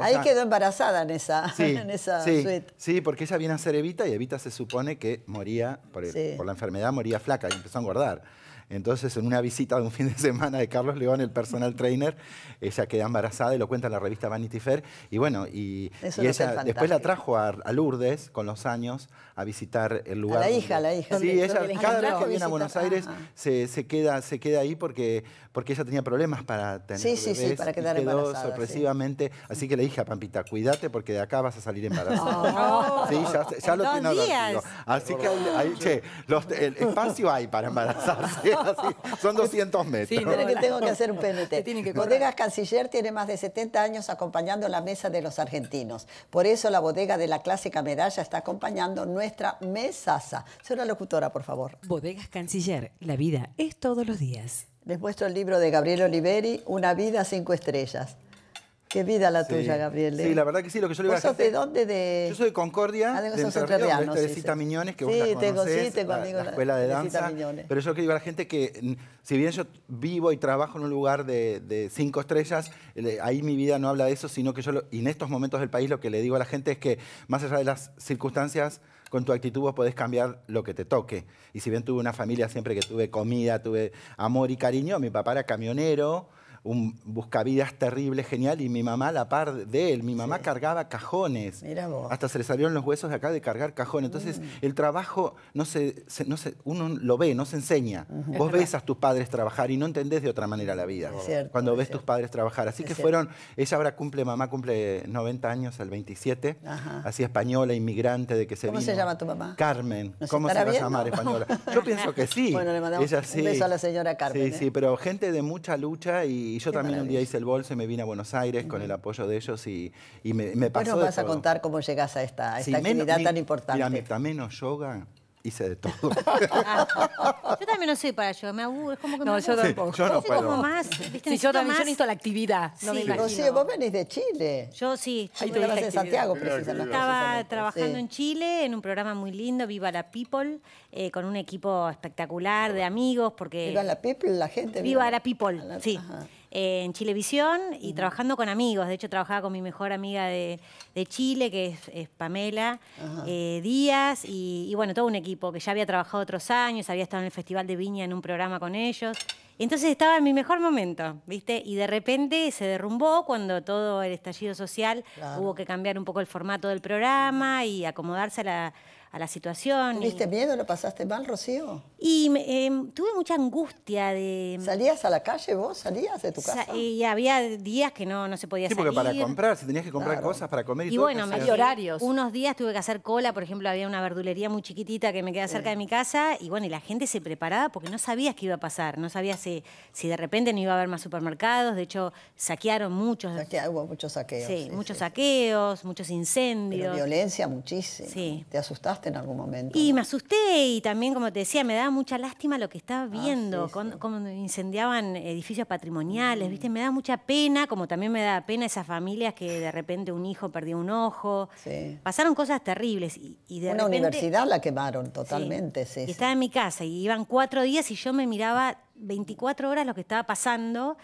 Ahí quedó embarazada en esa, suite. Sí, porque ella viene a ser Evita y Evita se supone que moría, por, la enfermedad moría flaca y empezó a engordar ¿Verdad? Entonces, en una visita de un fin de semana de Carlos León, el personal trainer, ella queda embarazada y lo cuenta en la revista Vanity Fair. Y bueno, y, ella después la trajo a, Lourdes con los años a visitar el lugar. A la hija, la hija. Sí, ella cada vez que viene a Buenos Aires Se, queda, se queda ahí porque, porque ella tenía problemas para tener sí, sí, para y quedó sorpresivamente. Así que le dije a Pampita, cuídate porque de acá vas a salir embarazada. Oh, sí, ya, ya lo tiene Así que che, los, el espacio hay para embarazarse. son 200 metros. tengo que hacer un PNT. Bodegas Canciller tiene más de 70 años acompañando la mesa de los argentinos. Por eso la bodega de la clásica medalla está acompañando nuestra mesaza. Señora locutora, por favor. Bodegas Canciller, la vida es todos los días. Les muestro el libro de Gabriel Oliveri, Una vida cinco estrellas. Qué vida la tuya, Gabriel. Sí, ¿eh? la verdad que sí, lo que yo le iba a decir. de dónde? Yo soy de Concordia, ah, de de Cita sí, vos escuela de danza. pero yo que digo a la gente que, si bien yo vivo y trabajo en un lugar de, cinco estrellas, ahí mi vida no habla de eso, sino que yo, en estos momentos del país, lo que le digo a la gente es que, más allá de las circunstancias, con tu actitud vos podés cambiar lo que te toque. Y si bien tuve una familia siempre que tuve comida, tuve amor y cariño, mi papá era camionero, un buscavidas terrible, genial, y mi mamá la par de él. Mi mamá cargaba cajones. Mira vos. Hasta se le salieron los huesos de acá de cargar cajones. Entonces, mm. el trabajo, no se, no se, uno lo ve, no se enseña. Vos ves a tus padres trabajar y no entendés de otra manera la vida. cuando ves tus padres trabajar. Así que fueron, ella ahora cumple, mamá cumple 90 años, al 27, así española, inmigrante de que se ¿Cómo se llama tu mamá? Carmen. ¿Cómo se va a llamar española? Yo pienso que sí. Bueno, le mandamos un beso a la señora Carmen. Sí, ¿eh? sí, pero gente de mucha lucha y y yo también un día hice el bolso y me vine a Buenos Aires con el apoyo de ellos y, y me, me, pasó. Bueno, vas a contar cómo llegas a esta, esta actividad tan importante. Mira, menos yoga hice de todo. yo también no soy para yoga, me aburro. Es como que no, yo tampoco. yo no, sé como más, ¿viste? yo también, yo necesito la actividad. No sí. me vos venís de Chile. Yo sí. Ahí te en Santiago, precisamente. Estaba trabajando en Chile en un programa muy lindo, Viva la People, eh, con un equipo espectacular de amigos, porque... Viva la People, la gente. Viva, la People, ah, sí en Chilevisión y trabajando con amigos. De hecho, trabajaba con mi mejor amiga de, Chile, que es, Pamela eh, Díaz, y, bueno, todo un equipo que ya había trabajado otros años, había estado en el Festival de Viña en un programa con ellos. Entonces estaba en mi mejor momento, ¿viste? Y de repente se derrumbó cuando todo el estallido social hubo que cambiar un poco el formato del programa y acomodarse a la la situación. ¿Tuviste miedo? ¿Lo pasaste mal, Rocío? Y em, tuve mucha angustia de... Em, ¿Salías a la calle vos? ¿Salías de tu casa? y había días que no, no se podía salir. Sí, porque para comprar, si tenías que comprar cosas para comer y, y bueno, horarios. Unos días tuve que hacer cola, por ejemplo, había una verdulería muy chiquitita que me queda cerca de mi casa y bueno, y la gente se preparaba porque no sabías qué iba a pasar, no sabías si, si de repente no iba a haber más supermercados, de hecho saquearon muchos. Saquearon muchos saqueos. Sí, muchos saqueos, muchos incendios. violencia muchísimo. Sí. ¿Te asustaste? en algún momento. Y me asusté y también, como te decía, me daba mucha lástima lo que estaba ah, viendo, cómo incendiaban edificios patrimoniales, ¿viste? Mm. Me daba mucha pena, como también me daba pena esas familias que de repente un hijo perdió un ojo. Pasaron cosas terribles. Y, Una universidad la quemaron totalmente, sí. estaba en mi casa y iban cuatro días y yo me miraba 24 horas lo que estaba pasando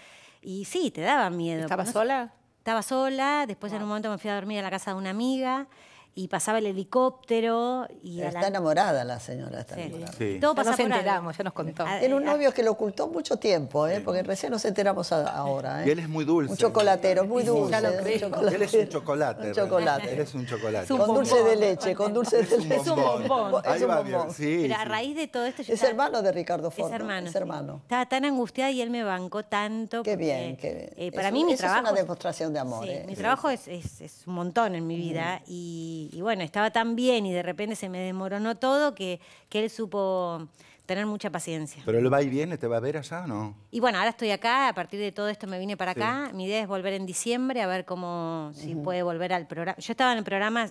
y sí, te daba miedo. estaba sola? Estaba sola, después en un momento me fui a dormir a la casa de una amiga y pasaba el helicóptero. Y está enamorada la señora, está enamorada. Todo pasa nos enteramos, ya nos contó. Ah, Tiene un eh, novio ah. que lo ocultó mucho tiempo, ¿eh? porque recién nos enteramos ahora. ¿eh? Y él es muy dulce. Un chocolatero, muy dulce. ¿eh? Él es un chocolate. Un chocolate. Él es un chocolate. con dulce de leche, con dulce de leche. Es un bombón. Es un bombón. Pero a raíz de todo esto... Yo es hermano de Ricardo Ford. Es hermano. Estaba tan angustiada y él me bancó tanto. Qué bien, qué bien. Eh, para mí mi trabajo... es una demostración de amor. Mi trabajo es un montón en mi vida y y, bueno, estaba tan bien y de repente se me desmoronó todo que, que él supo tener mucha paciencia. ¿Pero él va y viene? ¿Te va a ver allá no? Y bueno, ahora estoy acá, a partir de todo esto me vine para acá. Mi idea es volver en diciembre, a ver cómo, si puede volver al programa. Yo estaba en el programa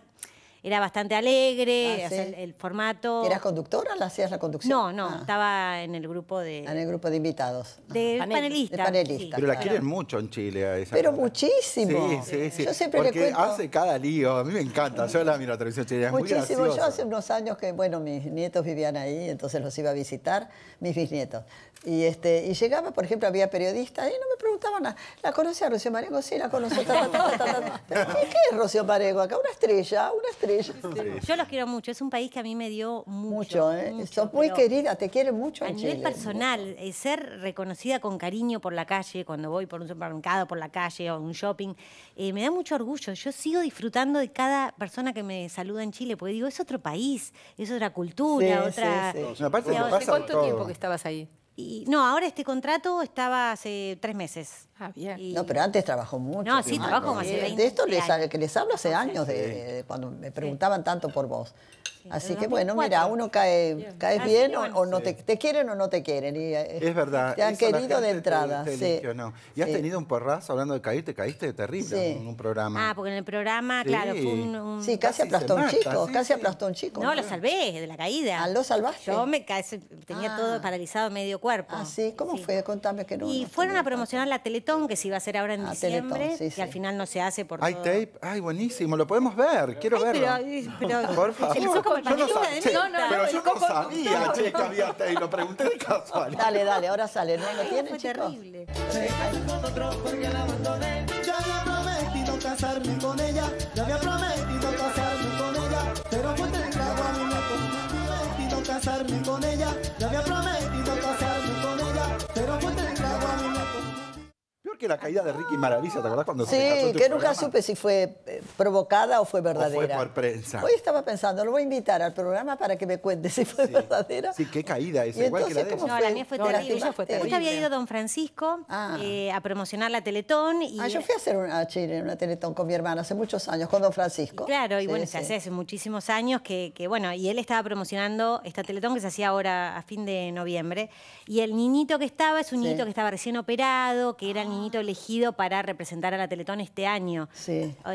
era bastante alegre, ah, el, formato. ¿Eras conductora? ¿La hacías la conducción? No, no, ah. estaba en el grupo de. Ah, en el grupo de invitados. De panelistas. De panelistas. pero la quieren mucho en Chile a esa Pero muchísimo. Sí, sí, sí. Yo siempre Porque le cuento... hace cada lío. A mí me encanta. Yo la miro a televisión chilena. Muchísimo. muy yo hace unos años que, bueno, mis nietos vivían ahí, entonces los iba a visitar, mis bisnietos. Y, este, y llegaba, por ejemplo, había periodistas y no me preguntaban nada. ¿La conocía a Rocío Marego? Sí, la conocía. ¿Qué es Rocío Marego? Acá una estrella, una estrella yo los quiero mucho, es un país que a mí me dio mucho. Mucho, ¿eh? muy querida, te quiere mucho. A Chile. nivel personal, eh, ser reconocida con cariño por la calle, cuando voy por un supermercado, por la calle o un shopping, eh, me da mucho orgullo. Yo sigo disfrutando de cada persona que me saluda en Chile, porque digo, es otro país, es otra cultura, otra... Sí, ¿Cuánto tiempo que estabas ahí? no, ahora este contrato estaba hace tres meses. Ah, bien. no, pero antes trabajó mucho. No, sí, trabajó hace 20 De esto les, que les hablo hace años, cuando me preguntaban tanto por vos. Así que bueno, mira, uno cae, caes bien o, no te, quieren o no te quieren. Y, eh, es verdad. Te han querido de entrada. sí. y has tenido un porrazo hablando de caer, te caíste terrible en un programa. Ah, porque en el programa, claro, fue un, Sí, casi, aplastó un chico, casi aplastó un chico. No, lo salvé de la caída. Ah, lo salvaste. Yo me caí, tenía todo ah. paralizado medio cuerpo. Ah, sí, ¿cómo fue? Contame que no. Y fueron a promocionar la Teletón, que se iba a hacer ahora en ah, diciembre, y al final no se hace por Hay tape, ay, buenísimo, lo podemos ver, quiero verlo. por favor yo no sabía, che, no, no, pero yo no sabía, che, que había ahí, lo pregunté de casualidad. Dale, dale, ahora sale. ¿No lo tiene, chicos? terrible. Se cayó porque la abandoné. Ya había prometido casarme con ella. Ya había prometido casarme con ella. Pero fue el trago a mí me prometido casarme con ella. Ya había prometido que la caída de Ricky Maravilla, ¿te acordás cuando sí, se Sí, este que nunca supe si fue eh, provocada o fue verdadera. fue por prensa. Hoy estaba pensando, lo voy a invitar al programa para que me cuente si fue verdadera. Sí, qué caída esa, igual que la de No, la mía fue terrible. Yo fue había ido Don Francisco ah. eh, a promocionar la Teletón. Y... Ah, yo fui a hacer una, Teletón con mi hermana hace muchos años, con Don Francisco. claro, y bueno, hace, muchísimos años que, que, bueno, y él estaba promocionando esta Teletón que se hacía ahora a fin de noviembre. Y el niñito que estaba es un niñito que estaba recién operado, que era el ah elegido para representar a la Teletón este año.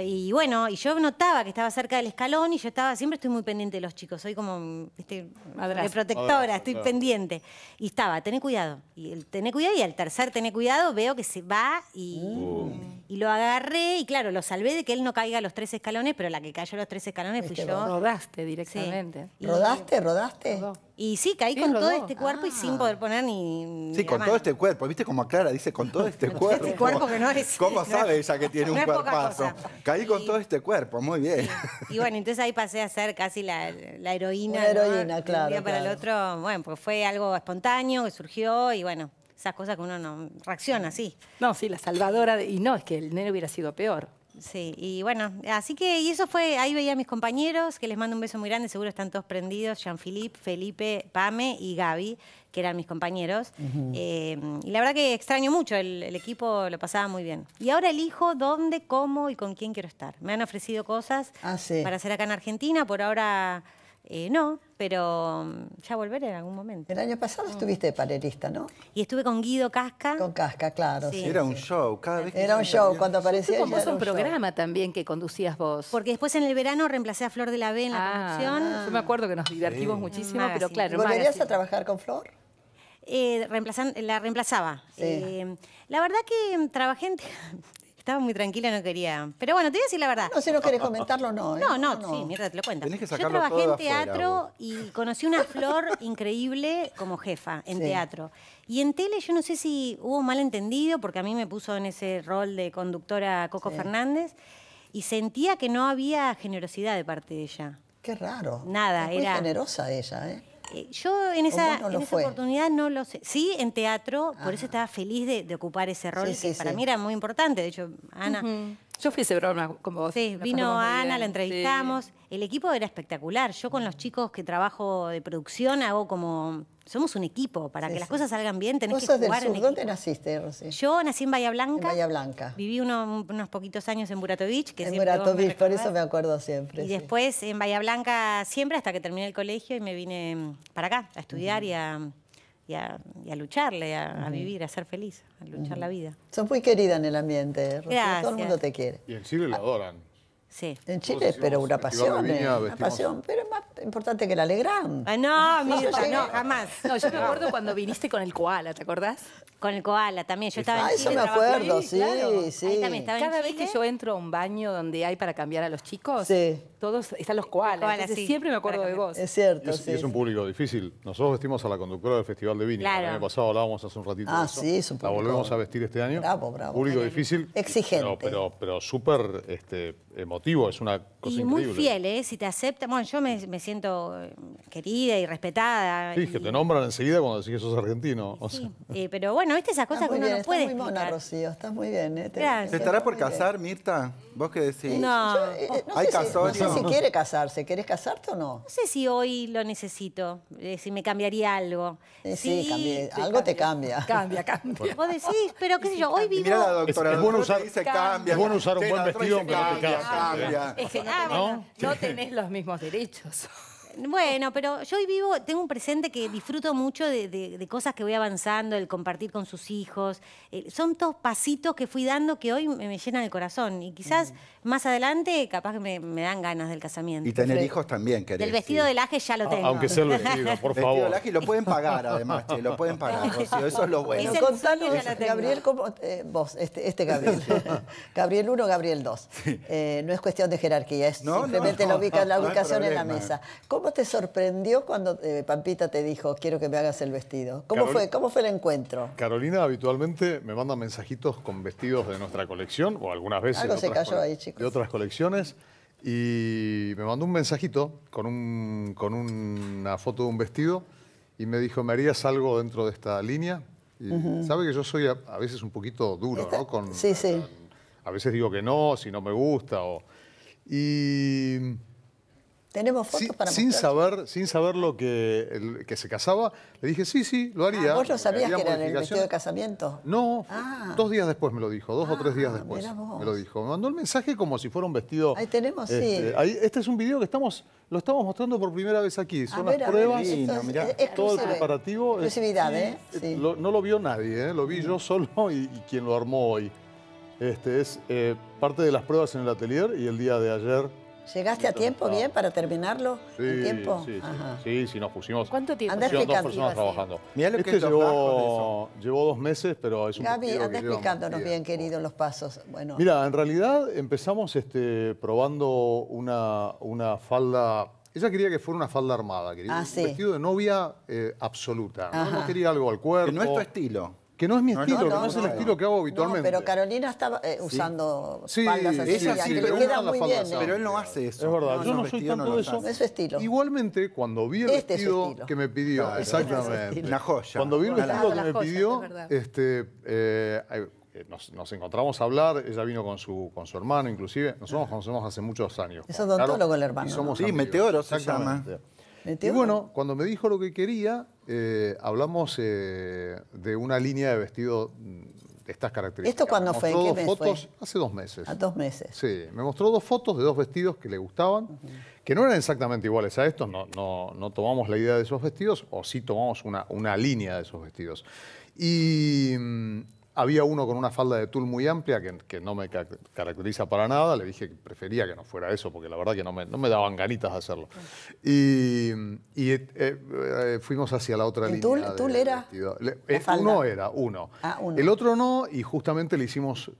Y bueno, y yo notaba que estaba cerca del escalón y yo estaba, siempre estoy muy pendiente de los chicos, soy como este, de protectora, estoy pendiente. Y estaba, tené cuidado. Y el tené cuidado y al tercer tené cuidado veo que se va y, uh. y lo agarré y claro, lo salvé de que él no caiga los tres escalones, pero la que cayó a los tres escalones fui este, yo. Rodaste directamente. ¿Rodaste? ¿Rodaste? Y sí, caí con todo este cuerpo y sin ah. poder poner ni. Sí, con todo este cuerpo. ¿Viste como Clara Dice con todo este, este cuerpo. este cuerpo que no es. ¿Cómo sabe ella que tiene un cuerpazo? Caí con todo este cuerpo, muy bien. Y, bueno, entonces ahí pasé a ser casi la, heroína. heroína, claro. para el otro, bueno, pues fue algo espontáneo que surgió y bueno, esas cosas que uno no reacciona así. No, sí, la salvadora. y no, es que el nene hubiera sido peor. Sí, y bueno, así que y eso fue, ahí veía a mis compañeros, que les mando un beso muy grande, seguro están todos prendidos, Jean-Philippe, Felipe, Pame y Gaby, que eran mis compañeros. Eh, y la verdad que extraño mucho, el, equipo lo pasaba muy bien. Y ahora elijo dónde, cómo y con quién quiero estar. Me han ofrecido cosas ah, para hacer acá en Argentina, por ahora... Eh, no, pero mm, ya volveré en algún momento. El año pasado mm. estuviste de panelista, ¿no? Y estuve con Guido Casca. Con Casca, claro. Era un show, cada vez Era un show, cuando aparecía ella era un, programa también que conducías vos. Porque después en el verano reemplacé a Flor de la B en la ah, producción. Yo me acuerdo que nos divertimos muchísimo, ah, pero claro. ¿Volverías a trabajar con Flor? Eh, reemplazan, la reemplazaba. Eh, la verdad que mm, trabajé en, Estaba muy tranquila, no quería. Pero bueno, te voy a decir la verdad. No sé, si no querés comentarlo, no. ¿eh? No, no, no, sí, mierda, te lo cuento. Yo trabajé en teatro y conocí una flor increíble como jefa en teatro. Y en tele yo no sé si hubo malentendido, porque a mí me puso en ese rol de conductora Coco Fernández, y sentía que no había generosidad de parte de ella. Qué raro. Nada, muy era. generosa ella, ¿eh? Eh, yo en esa, esa oportunidad no lo sé. Sí, en teatro, por eso ah. estaba feliz de, ocupar ese rol, que para mí era muy importante. De hecho, Ana yo fui a ese programa vos. Sí, vino Ana, la entrevistamos. El equipo era espectacular. Yo con los chicos que trabajo de producción hago como... Somos un equipo, para que las cosas salgan bien tenés que jugar del sur. ¿Dónde naciste, Rosy? Yo nací en Bahía Blanca. En Bahía Blanca. Viví unos poquitos años en Buratovich. Que en Buratovich, por eso me acuerdo siempre. Y después en Bahía Blanca siempre hasta que terminé el colegio y me vine para acá a estudiar y a y a, lucharle, a, vivir, a ser feliz, a luchar la vida. Son muy querida en el ambiente, Todo el mundo te quiere. Y en Chile la adoran. En Chile, pero una pasión. Eh, una pasión, pero es más importante que la alegrán. Ah, no, mira, no, jamás. No, yo me acuerdo cuando viniste con el koala, ¿te acordás? Con el koala también, yo estaba en ah, Chile. eso me acuerdo, sí, sí. Cada vez que yo entro a un baño donde hay para cambiar a los chicos, todos están los koalas, siempre me acuerdo de vos. Es cierto, es, un público difícil. Nosotros vestimos a la conductora del Festival de Vini. El año pasado hablábamos hace un ratito ah, sí, es un La volvemos a vestir este año. Bravo, bravo. Público difícil. Exigente. Pero, pero, súper este, emotivo es una cosa y muy fiel, ¿eh? Si te acepta bueno, yo me, siento eh, querida y respetada. Sí, y... que te nombran enseguida cuando decís que sos argentino. sí, eh, pero bueno, viste esas cosas que uno no puede Estás muy Rocío, estás muy bien. ¿eh? Te, Gracias. estarás por casar, Mirta? ¿Vos qué decís? Eh, no. ¿Hay sé si, no sé si quiere casarse. ¿Querés casarte o no? No sé si hoy lo necesito, si me cambiaría algo. sí, algo te cambia. Cambia, cambia. Vos decís, pero qué sé yo, hoy vivo... Mira doctora, es, bueno usar, cambia. un buen vestido, pero te cambia no ah, tenés los mismos derechos. Bueno, pero yo hoy vivo, tengo un presente que disfruto mucho de, cosas que voy avanzando, el compartir con sus hijos. Eh, son todos pasitos que fui dando que hoy me, llenan el corazón. Y quizás más adelante, capaz que me, dan ganas del casamiento. Y tener hijos también, querés. Del vestido de laje ya lo ah, tengo. Aunque sea el vestido, por favor. Vestido de laje lo pueden pagar, además, che, lo pueden pagar, Rocío. Eso es lo bueno. Gabriel, ¿cómo, eh, vos, este, este Gabriel. Gabriel 1, Gabriel 2. Eh, no es cuestión de jerarquía, es simplemente la, ubicación en la mesa. ¿Cómo ¿Cómo te sorprendió cuando eh, Pampita te dijo, quiero que me hagas el vestido? ¿Cómo, fue, ¿Cómo fue el encuentro? Carolina habitualmente me manda mensajitos con vestidos de nuestra colección, o algunas veces de otras colecciones, y me mandó un mensajito con, un, con una foto de un vestido y me dijo, ¿me harías algo dentro de esta línea? Y Sabe que yo soy a, veces un poquito duro, ¿no? Con, sí, sí. A, a, veces digo que no, si no me gusta. O, y tenemos fotos para sin saber, sin saber lo que, que se casaba, le dije, sí, sí, lo ah, haría. ¿Vos lo sabías que era en el vestido de casamiento? No, ah. dos días después me lo dijo, dos o tres días ah, después me lo dijo. Me mandó el mensaje como si fuera un vestido... Ahí tenemos, sí. este, este es un video que estamos, lo estamos mostrando por primera vez aquí. Son las pruebas, ver, todo el eh. preparativo. Exclusividad, ¿eh? eh no lo vio nadie, ¿eh? lo vi mm. yo solo y, quien lo armó hoy. Este es eh, parte de las pruebas en el atelier y el día de ayer ¿Llegaste a tiempo bien para terminarlo? Sí, tiempo? Sí, sí, sí, nos pusimos. ¿Cuánto tiempo? Nos dos personas trabajando. Mirá lo este llevó, llevó dos meses, pero es un Gaby, anda explicándonos bien, querido, los pasos. Bueno. Mira, en realidad empezamos este, probando una, una falda ella quería que fuera una falda armada, quería ah, un vestido de novia eh, absoluta. ¿no? no quería algo al cuerpo. Que no estilo que no es mi estilo, no, es el estilo que hago habitualmente. pero Carolina estaba eh, usando sí. faldas así, que le muy bien. Pero él no hace eso. Es verdad, yo no soy tanto de eso. Es su estilo. Igualmente, cuando vi el este vestido que me pidió, exactamente. Una joya. Cuando vi el vestido que me pidió, este, eh, eh, nos, encontramos a hablar, ella vino con su, con su hermano, inclusive. Nosotros nos conocemos hace muchos años. Es odontólogo claro, el hermano. sí, Meteoro se Y bueno, cuando me dijo lo que quería, eh, hablamos eh, de una línea de vestido mm, de estas características. ¿Esto cuándo fue? ¿Qué fotos Hace dos meses. ¿A dos meses? Sí, me mostró dos fotos de dos vestidos que le gustaban, que no eran exactamente iguales a estos, no, tomamos la idea de esos vestidos, o sí tomamos una, una línea de esos vestidos. Y mm, había uno con una falda de tul muy amplia, que, no me caracteriza para nada. Le dije que prefería que no fuera eso, porque la verdad que no me, no me daban ganitas de hacerlo. Y, eh, eh, fuimos hacia la otra línea. Tul, tul eh, era? uno era, ah, uno. El otro no, y justamente le hicimos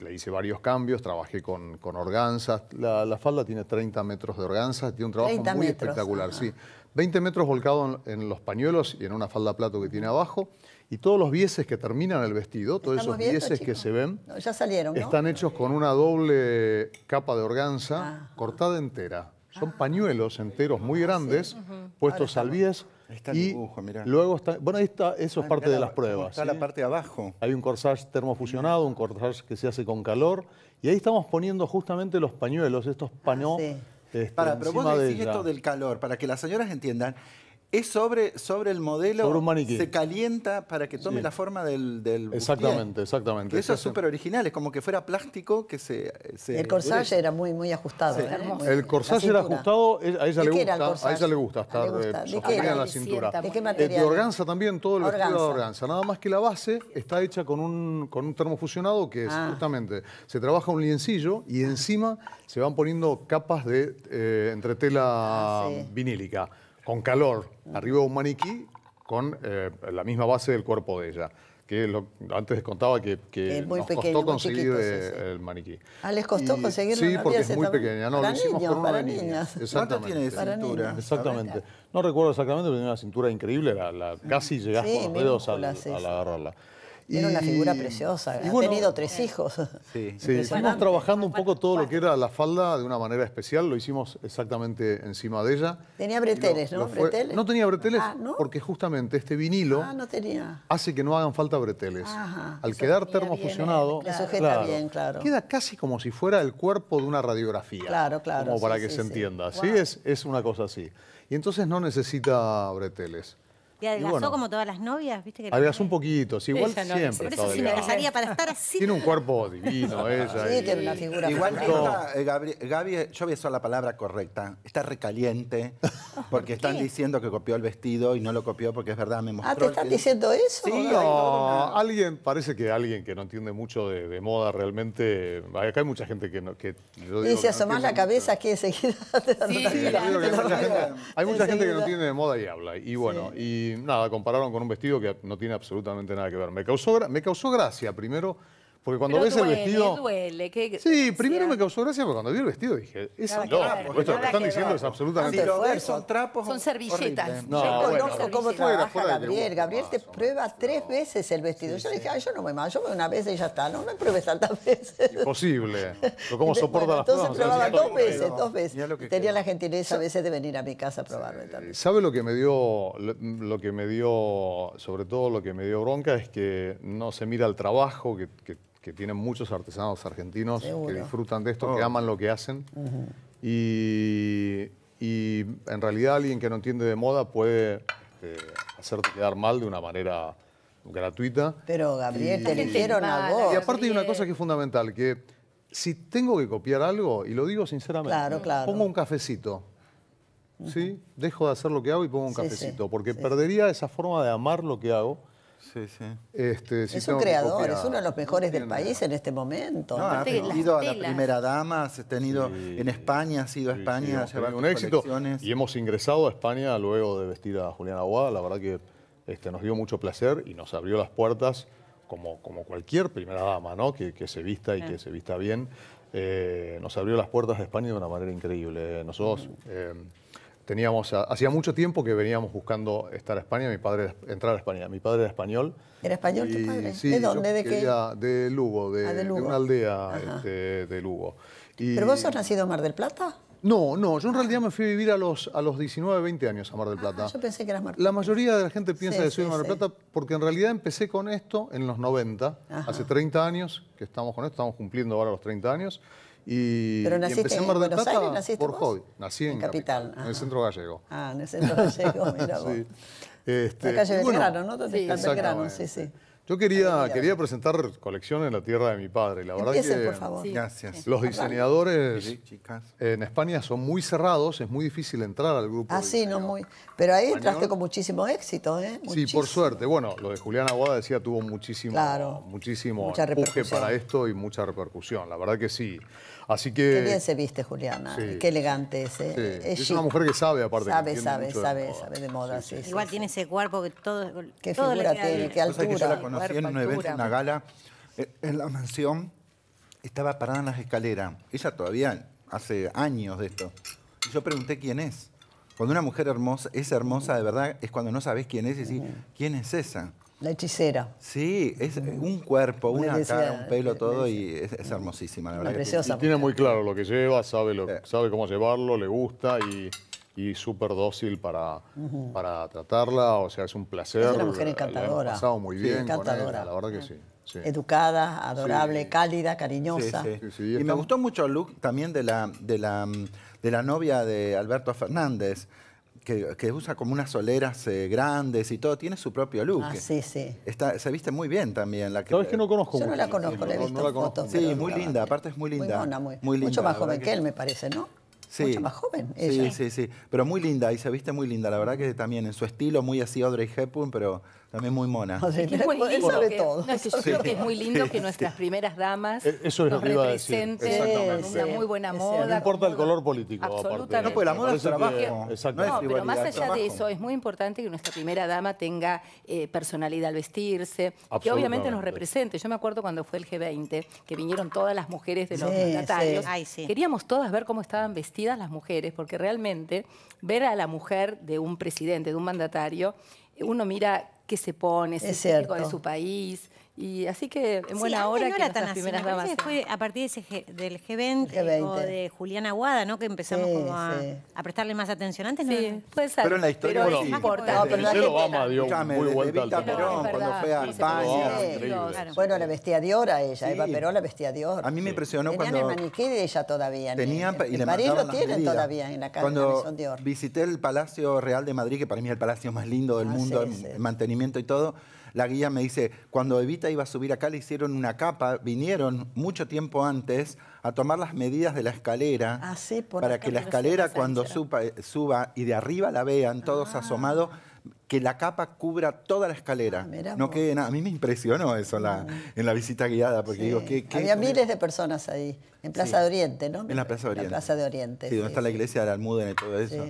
le hice varios cambios, trabajé con, con organzas. La, falda tiene 30 metros de organzas, tiene un trabajo muy espectacular, sí. 20 metros volcado en, los pañuelos y en una falda plato que tiene abajo. Y todos los bieses que terminan el vestido, todos esos bieses que se ven, ya salieron, están hechos con una doble capa de organza ah. cortada entera. Son ah. pañuelos enteros muy ah, grandes, puestos al bies. está el dibujo, mirá. Luego bueno, está, eso es parte de las pruebas. Está la parte de abajo. Hay un corsage termofusionado, un corsage que se hace con calor, y ahí estamos poniendo justamente los pañuelos, estos pañuelos. Este, para, pero esto del calor, para que las señoras entiendan, es sobre, sobre el modelo, se calienta para que tome la forma del, del Exactamente, exactamente. eso es súper original, es como que fuera plástico que se... el corsage era muy, muy ajustado. el corsage era ajustado, a ella, le gusta, a le gusta estar eh, ¿De qué la cintura. ¿De qué eh, material? de organza también, todo el vestido de organza. Nada más que la base está hecha con un, con un termofusionado que es ah. justamente, se trabaja un liencillo y encima se van poniendo capas de eh, entretela ah, vinílica con calor, arriba de un maniquí, con eh, la misma base del cuerpo de ella. Que antes les contaba que, que nos costó conseguir el maniquí. Ah, les costó conseguirlo. Sí, porque es muy pequeña. No, para lo hicimos niños, por para niñas. niñas. Exactamente. tiene de cintura? Exactamente. No recuerdo exactamente, pero tenía una cintura increíble. casi llegás con los dedos a agarrarla. Era una figura preciosa, ha tenido eh, tres hijos. Sí, trabajando un poco todo lo que era la falda de una manera especial, lo hicimos exactamente encima de ella. Tenía breteles, ¿no? No tenía breteles ah, porque justamente este vinilo ah, hace que no hagan falta breteles. Al quedar termofusionado, eh, bien, claro. queda casi como si fuera el cuerpo de una radiografía. Claro, claro. Como para que se entienda. es, es una cosa así. Y entonces no necesita breteles. Y adelgazó como todas las novias, ¿viste? Que adelgazó un poquito, sí, igual siempre. eso me casaría para estar así. Tiene un cuerpo divino ella. Sí, tiene una figura. Igual eh, Gabi, yo voy a usar la palabra correcta. Está recaliente porque están diciendo que copió el vestido y no lo copió porque es verdad, me mostró. Ah, ¿te están diciendo eso? Sí, no, alguien, parece que alguien que no entiende mucho de, moda realmente. Acá hay mucha gente que no. Que, digo, y si asomás la cabeza quiere seguir, Sí, hay mucha gente que no entiende de moda y habla. Y bueno, y nada, compararon con un vestido que no tiene absolutamente nada que ver. Me causó, me causó gracia primero porque cuando ves el vestido. duele. sí, primero me causó gracia porque cuando vi el vestido dije, es no, esto que están diciendo es absolutamente. Si son trapos. Son servilletas. No, yo conozco cómo trabaja fuera, Gabriel. Gabriel te prueba tres veces el vestido. yo le dije, ay, yo no me mando, yo me una vez y ya está. No me pruebes tantas veces. Imposible. Pero cómo soporta la? Entonces probaba dos veces, dos veces. Tenía la gentileza a veces de venir a mi casa a probarme eh, también. ¿Sabe lo que me dio, lo que me dio, sobre todo lo que me dio bronca es que no se mira el trabajo que que tienen muchos artesanos argentinos que disfrutan de esto, que oh. aman lo que hacen. y, en realidad alguien que no entiende de moda puede eh, hacerte quedar mal de una manera gratuita. Pero Gabriel, te eligieron a vos. Y aparte hay una cosa que es fundamental, que si tengo que copiar algo, y lo digo sinceramente, pongo un cafecito. ¿Sí? Dejo de hacer lo que hago y pongo un cafecito, porque perdería esa forma de amar lo que hago este, es un creador, es uno de los mejores del país en este momento. ha ido a la primera dama, se ha tenido en España, ha sido a España ha un éxito. Y hemos ingresado a España luego de vestir a Juliana Aguada, la verdad que este, nos dio mucho placer y nos abrió las puertas como, cualquier primera dama, ¿no? Que, se vista y que se vista bien. Eh, nos abrió las puertas a España de una manera increíble. Eh, nosotros teníamos, hacía mucho tiempo que veníamos buscando estar a España, mi padre entrar a España. Mi padre era español. ¿Era español tu padre? Sí, ¿De dónde? ¿De qué? De Lugo, de, ah, una aldea este, de Lugo. Y... ¿Pero vos sos nacido en Mar del Plata? No, no, yo en ah. realidad me fui a vivir a los, a los 19, 20 años a Mar del ah, Plata. yo pensé que eras Mar La mayoría de la gente piensa que soy de Mar del Plata porque en realidad empecé con esto en los 90, hace 30 años que estamos con esto, estamos cumpliendo ahora los 30 años. Pero naciste en por Nací en, Capital, en el centro gallego. Ah, en el centro gallego, mira vos. Este, la calle bueno, ¿no? sí, está sí, sí. Yo quería, quería presentar colección en la tierra de mi padre. La verdad que por favor. Gracias. Los diseñadores en España son muy cerrados, es muy difícil entrar al grupo. Ah, sí, no muy. Pero ahí entraste con muchísimo éxito, ¿eh? Sí, por suerte. Bueno, lo de Julián Aguada decía tuvo muchísimo, claro, muchísimo para esto y mucha repercusión. La verdad que sí. Así que... Qué bien se viste, Juliana. Qué elegante es. ¿eh? Es, una mujer que sabe, aparte. Sabe, sabe, sabe, sabe de moda. Igual tiene ese cuerpo que todo... Qué todo figura tiene, qué altura. Que yo la conocí en un evento, en una gala, eh, en la mansión, estaba parada en las escaleras. Ella todavía hace años de esto. Y yo pregunté quién es. Cuando una mujer hermosa es hermosa de verdad es cuando no sabes quién es y decís, ¿quién es esa? La hechicera. Sí, es un cuerpo, una, cara, un pelo, todo, y es, hermosísima, la verdad. Preciosa. tiene muy claro lo que lleva, sabe, lo, sabe cómo llevarlo, le gusta y, y súper dócil para, para tratarla. O sea, es un placer. Es una mujer eh, encantadora. La pasado muy bien encantadora. la verdad que sí. Educada, adorable, cálida, cariñosa. y me gustó mucho el look también de la, de la, de la novia de Alberto Fernández que, usa como unas soleras eh, grandes y todo, tiene su propio look. Ah, sí, sí. Está, se viste muy bien también. La que, que no conozco. Yo no la conozco, la he visto no, en fotos. Sí, muy linda, aparte es muy linda. Muy, mona, Mucho más joven que él, me parece, ¿no? Sí. Mucho más joven ella. Sí, sí, sí. Pero muy linda, y se viste muy linda. La verdad que también en su estilo, muy así Audrey Hepburn, pero también muy mona. es muy lindo todo. yo creo que es muy lindo que nuestras primeras damas e-, Eso es una muy buena moda. No importa el color político, Absolutamente. No, pues la moda es trabajo. pero más allá de eso, es muy importante que nuestra primera dama tenga eh, personalidad al vestirse, que obviamente nos represente. Yo me acuerdo cuando fue el G20, que vinieron todas las mujeres de los mandatarios. Queríamos todas ver cómo estaban vestidas las mujeres, porque realmente ver a la mujer de un presidente, de un mandatario, uno mira que se pone, es, es de su país. Y así que en buena hora que tan primeras Fue a partir ese del G20, o de Juliana Aguada, ¿no? Que empezamos a, prestarle más atención antes, ¿no? puede ser. Pero en la historia pero no importa. No, pero muy vuelta al Perón cuando fue a España. Bueno, la vestía Dior a ella, Eva Perón la vestía Dior. A mí me impresionó cuando... Tenían el maniquí de ella todavía. tenía y le lo tienen todavía en la casa Cuando visité el Palacio Real de Madrid, que para mí es el palacio más lindo del ah, mundo, el mantenimiento y todo la guía me dice, cuando Evita iba a subir acá le hicieron una capa, vinieron mucho tiempo antes a tomar las medidas de la escalera ah, para que la escalera cuando eh, suba, y de arriba la vean todos ah. asomados que la capa cubra toda la escalera. Ah, no quede nada. A mí me impresionó eso mm. en la visita guiada, porque digo, que Había miles de personas ahí, en Plaza de Oriente, ¿no? En la Plaza de Oriente. La Plaza de Oriente. Sí, donde está la iglesia de la Almudena y todo eso.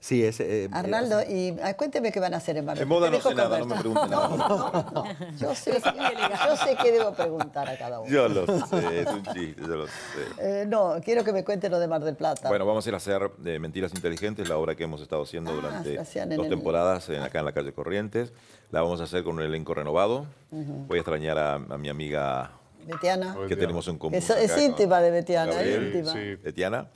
Sí, es. Eh, eh, Arnaldo, y cuénteme qué van a hacer en Plata. En moda no sé nada, no me pregunten nada. No, no, no. Yo, sé, yo, sé, qué debo preguntar a cada uno. Yo lo sé, es un chiste, yo lo sé. Eh, no, quiero que me cuente lo de Mar del Plata. Bueno, vamos a ir a hacer Mentiras Inteligentes, la obra que hemos estado haciendo ah, durante dos temporadas acá en la calle Corrientes. La vamos a hacer con un elenco renovado. Voy a extrañar a, mi amiga Betiana. Que tenemos un común. Es, íntima de Betiana, es íntima. Sí. Betiana.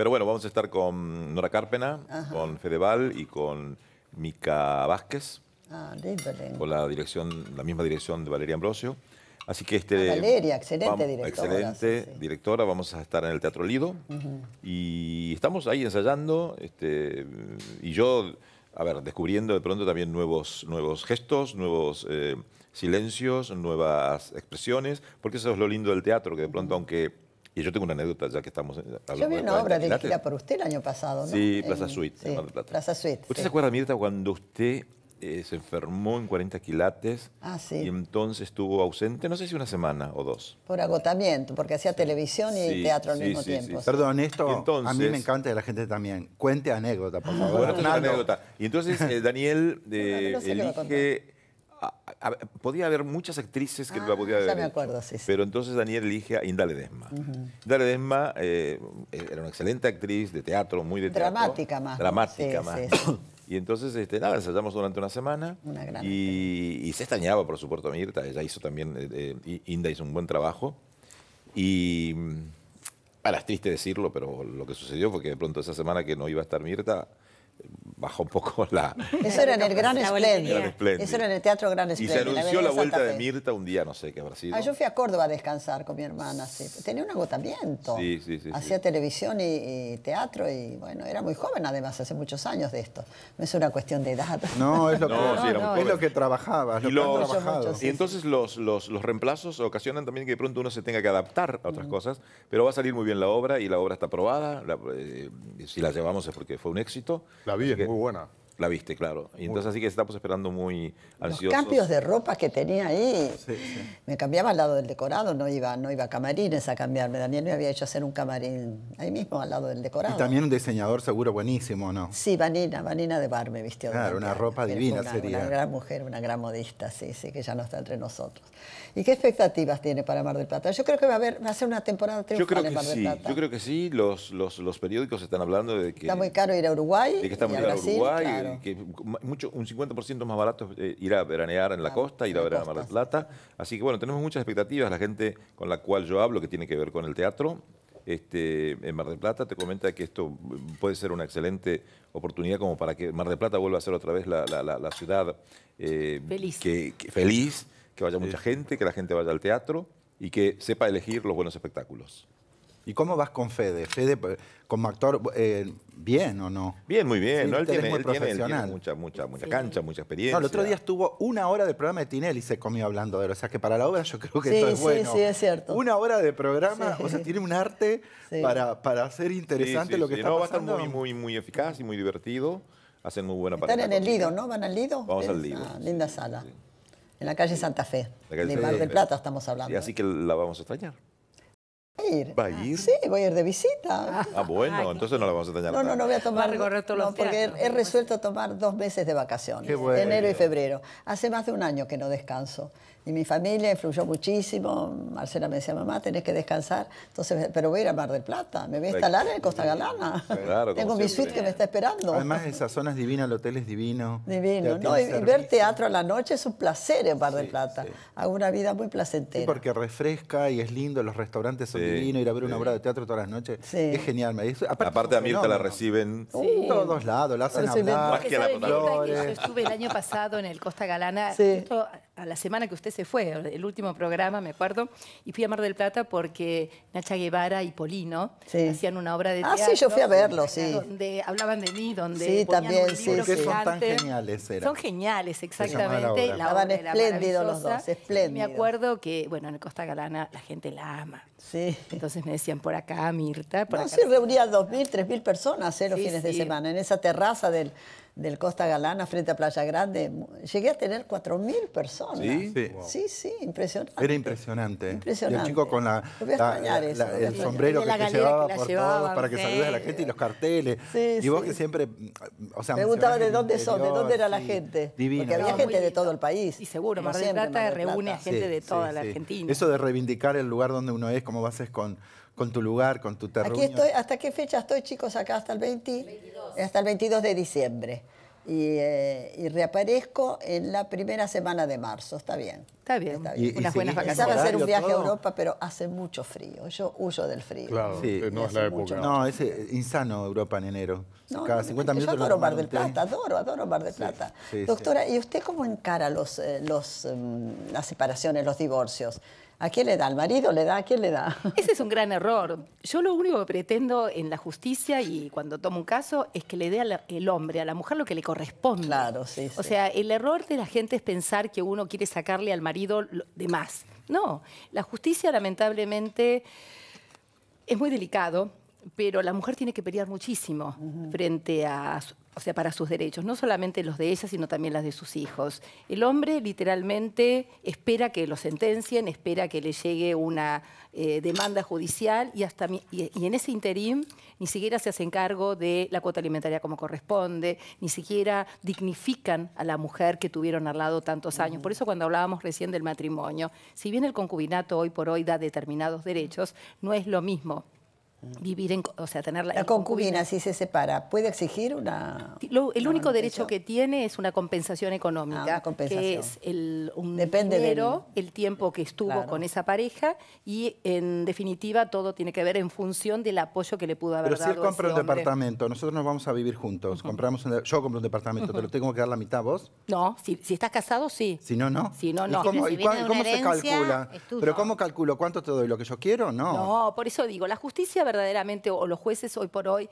Pero bueno, vamos a estar con Nora Carpena, con Fedeval y con Mica Vázquez. Ah, con la dirección, la misma dirección de Valeria Ambrosio. Así que este. Ah, Valeria, excelente directora. Excelente directora. Vamos a estar en el Teatro Lido. Y estamos ahí ensayando. Este, y yo, a ver, descubriendo de pronto también nuevos, gestos, nuevos eh, silencios, nuevas expresiones. Porque eso es lo lindo del teatro, que de pronto, aunque y yo tengo una anécdota, ya que estamos eh, Yo vi una obra dirigida por usted el año pasado, ¿no? Sí, Plaza Suite, ¿Usted se acuerda, Mirta, cuando usted eh, se enfermó en 40 quilates? Ah, Y entonces estuvo ausente, no sé si una semana o dos. Por agotamiento, porque hacía televisión y teatro al mismo tiempo. Perdón, esto a mí me encanta de la gente también. Cuente anécdota, por favor. Bueno, una anécdota. Y entonces eh, Daniel elige podía haber muchas actrices que lo ah, podía haber. Pero entonces Daniel elige a Indale Desma. Eh, eh, era una excelente actriz de teatro, muy de Dramática más. Dramática más. Y entonces, este, nada, ensayamos durante una semana. Una gran y, se extrañaba, por supuesto, a Mirta. Ella hizo también, eh, Inda hizo un buen trabajo. Y mm, ahora es triste decirlo, pero lo que sucedió fue que de pronto esa semana que no iba a estar Mirta, bajó un poco la... Eso era en el Gran esplendor Eso era en el Teatro Gran Espléndido. Y se anunció la, vuelta de Mirta un día, no sé qué habrá Ah, yo fui a Córdoba a descansar con mi hermana. Tenía un agotamiento. Sí, sí, sí. Hacía televisión y, teatro y, bueno, era muy joven además, hace muchos años de esto. No es una cuestión de edad. No, es lo que, trabajaba. y, entonces los, reemplazos ocasionan también que de pronto uno se tenga que adaptar a otras cosas, pero va a salir muy bien la obra y la obra está aprobada. Eh, si la llevamos es porque fue un éxito. La vi, muy buena. La viste, claro. Y entonces así que estamos esperando muy ansiosos. Los cambios de ropa que tenía ahí. Me cambiaba al lado del decorado, no iba, no iba a camarines a cambiarme. Daniel me había hecho hacer un camarín ahí mismo, al lado del decorado. Y también un diseñador seguro buenísimo, ¿no? Sí, Vanina, Vanina de Bar me vistió. Claro, una ropa divina sería. Una gran mujer, una gran modista, sí, sí, que ya no está entre nosotros. ¿Y qué expectativas tiene para Mar del Plata? Yo creo que va a, haber, va a ser una temporada triunfal en Mar del Plata. Yo creo que sí, los, periódicos están hablando de que... Está muy caro ir a Uruguay. De que está muy caro Uruguay, mucho, un 50% más barato eh, ir a veranear en la costa, ir a ver a Mar del Plata. Así que bueno, tenemos muchas expectativas. La gente con la cual yo hablo, que tiene que ver con el teatro, este, en Mar del Plata, te comenta que esto puede ser una excelente oportunidad como para que Mar del Plata vuelva a ser otra vez la, ciudad eh, feliz. que, feliz que vaya mucha gente, que la gente vaya al teatro y que sepa elegir los buenos espectáculos. ¿Y cómo vas con Fede? Fede, como actor, eh, ¿bien o no? Bien, muy bien. él, tiene, mucha, mucha, mucha cancha, mucha experiencia. No, el otro día estuvo una hora del programa de Tinelli y se comió hablando de él. O sea, que para la obra yo creo que sí, es bueno. Sí, sí, es cierto. Una hora de programa, o sea, tiene un arte para, hacer interesante lo que está no, pasando. va a estar muy, muy, eficaz y muy divertido. Hacen muy buena Están en el Lido, ¿no? ¿Van al Lido? Vamos al Lido. linda sala. En la calle Santa Fe. en Mar del Plata estamos hablando. así que la vamos a extrañar. Ir. ¿Va a ir? Sí, voy a ir de visita. Ah, bueno, entonces no la vamos a extrañar. No, no, no voy a tomar. no, porque he, resuelto tomar dos meses de vacaciones, Qué enero y febrero. Hace más de un año que no descanso y mi familia influyó muchísimo. Marcela me decía, mamá, tenés que descansar. Entonces, pero voy a ir a Mar del Plata, me voy a instalar en Costa Galana. Tengo mi suite que me está esperando. Además, esa zona es divina, el hotel es divino. Divino, ¿no? Y, ver teatro a la noche es un placer en Mar del Plata. Hago una vida muy placentera. Sí, porque refresca y es lindo, los restaurantes son divinos, ir a ver una obra de teatro todas las noches. Es genial. Aparte, a Mirta la reciben. todos lados, la hacen hablar. Más que la yo estuve el año pasado en el Costa Galana la semana que usted se fue, el último programa, me acuerdo, y fui a Mar del Plata porque Nacha Guevara y Polino hacían una obra de teatro. Ah, sí, yo fui a verlo, sí. Donde hablaban de mí, donde sí, también, sí, sí. son tan geniales. Son geniales, exactamente. Estaban espléndidos los dos, espléndidos. Me acuerdo que, bueno, en Costa Galana la gente la ama. Sí. Entonces me decían, por acá, Mirta, por acá. sí, reunía 2.000, 3.000 personas eh, los fines de semana, en esa terraza del, del Costa Galana frente a Playa Grande, llegué a tener 4.000 personas. ¿Sí? Sí. impresionante. Era impresionante. impresionante. Y el chico con la, el sombrero que, que, llevaba para que saludes a la gente y los carteles. Sí, y vos que siempre, o de dónde son, de dónde era la gente. Porque había gente de todo el país. Y seguro, Mar del Plata de reúne a gente de toda la Argentina. Eso de reivindicar el lugar donde uno es, cómo vas con, con tu lugar, con tu terruño. ¿hasta qué fecha estoy, chicos? Acá hasta el 20. Hasta el 22 de diciembre. Eh, y, reaparezco en la primera semana de marzo, está bien. Está bien, unas buenas vacaciones. a hacer un viaje a Europa, pero hace mucho frío, yo huyo del frío. Claro, no es la época. No, es insano Europa en enero. Cada 50 minutos. Yo adoro Mar del Plata, adoro, adoro Mar del Plata. Doctora, ¿y usted cómo encara los, eh, los, em, las separaciones, los divorcios? ¿A quién le da? ¿Al marido le da? ¿A quién le da? Ese es un gran error. Yo lo único que pretendo en la justicia y cuando tomo un caso es que le dé al el hombre, a la mujer, lo que le corresponde. Claro, sí, O sea, el error de la gente es pensar que uno quiere sacarle al marido de más. No, la justicia lamentablemente es muy delicado, pero la mujer tiene que pelear muchísimo frente a, o sea, para sus derechos, no solamente los de ella, sino también las de sus hijos. El hombre literalmente espera que lo sentencien, espera que le llegue una eh, demanda judicial y, hasta, en ese interín ni siquiera se hacen cargo de la cuota alimentaria como corresponde, ni siquiera dignifican a la mujer que tuvieron al lado tantos años. Por eso cuando hablábamos recién del matrimonio, si bien el concubinato hoy por hoy da determinados derechos, no es lo mismo vivir o sea, tener la, concubina, si se separa, puede exigir una... el único derecho que tiene es una compensación económica, ah, que es el, un dinero, el tiempo que estuvo con esa pareja y en definitiva todo tiene que ver en función del apoyo que le pudo haber dado. Pero si él compra un departamento, nosotros nos vamos a vivir juntos, compramos yo compro un departamento, pero ¿te lo tengo que dar la mitad vos? No, si, estás casado sí. Si no, no. Si no, no. ¿Y cómo, se calcula? ¿Pero cómo calculo? ¿Cuánto te doy? ¿Lo que yo quiero? No. No, por eso digo, la justicia verdaderamente, o los jueces hoy por hoy,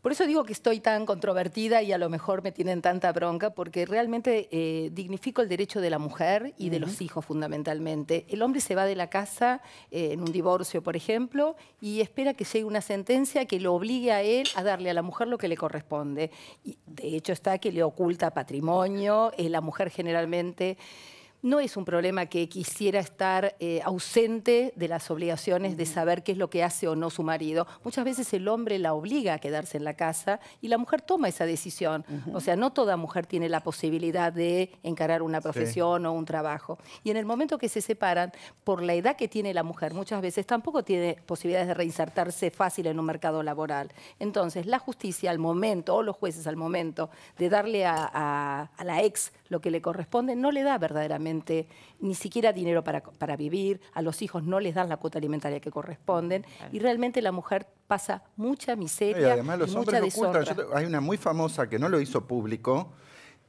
por eso digo que estoy tan controvertida y a lo mejor me tienen tanta bronca, porque realmente eh, dignifico el derecho de la mujer y de los hijos fundamentalmente. El hombre se va de la casa eh, en un divorcio, por ejemplo, y espera que llegue una sentencia que lo obligue a él a darle a la mujer lo que le corresponde. Y de hecho está que le oculta patrimonio, eh, la mujer generalmente no es un problema que quisiera estar eh, ausente de las obligaciones de saber qué es lo que hace o no su marido. Muchas veces el hombre la obliga a quedarse en la casa y la mujer toma esa decisión. O sea, no toda mujer tiene la posibilidad de encarar una profesión o un trabajo. Y en el momento que se separan, por la edad que tiene la mujer, muchas veces tampoco tiene posibilidades de reinsertarse fácil en un mercado laboral. Entonces, la justicia al momento, o los jueces al momento, de darle a la ex lo que le corresponde, no le da verdaderamente ni siquiera dinero para, para vivir, a los hijos no les dan la cuota alimentaria que corresponden mm, y realmente la mujer pasa mucha miseria. Y además mucha lo hay una muy famosa que no lo hizo público,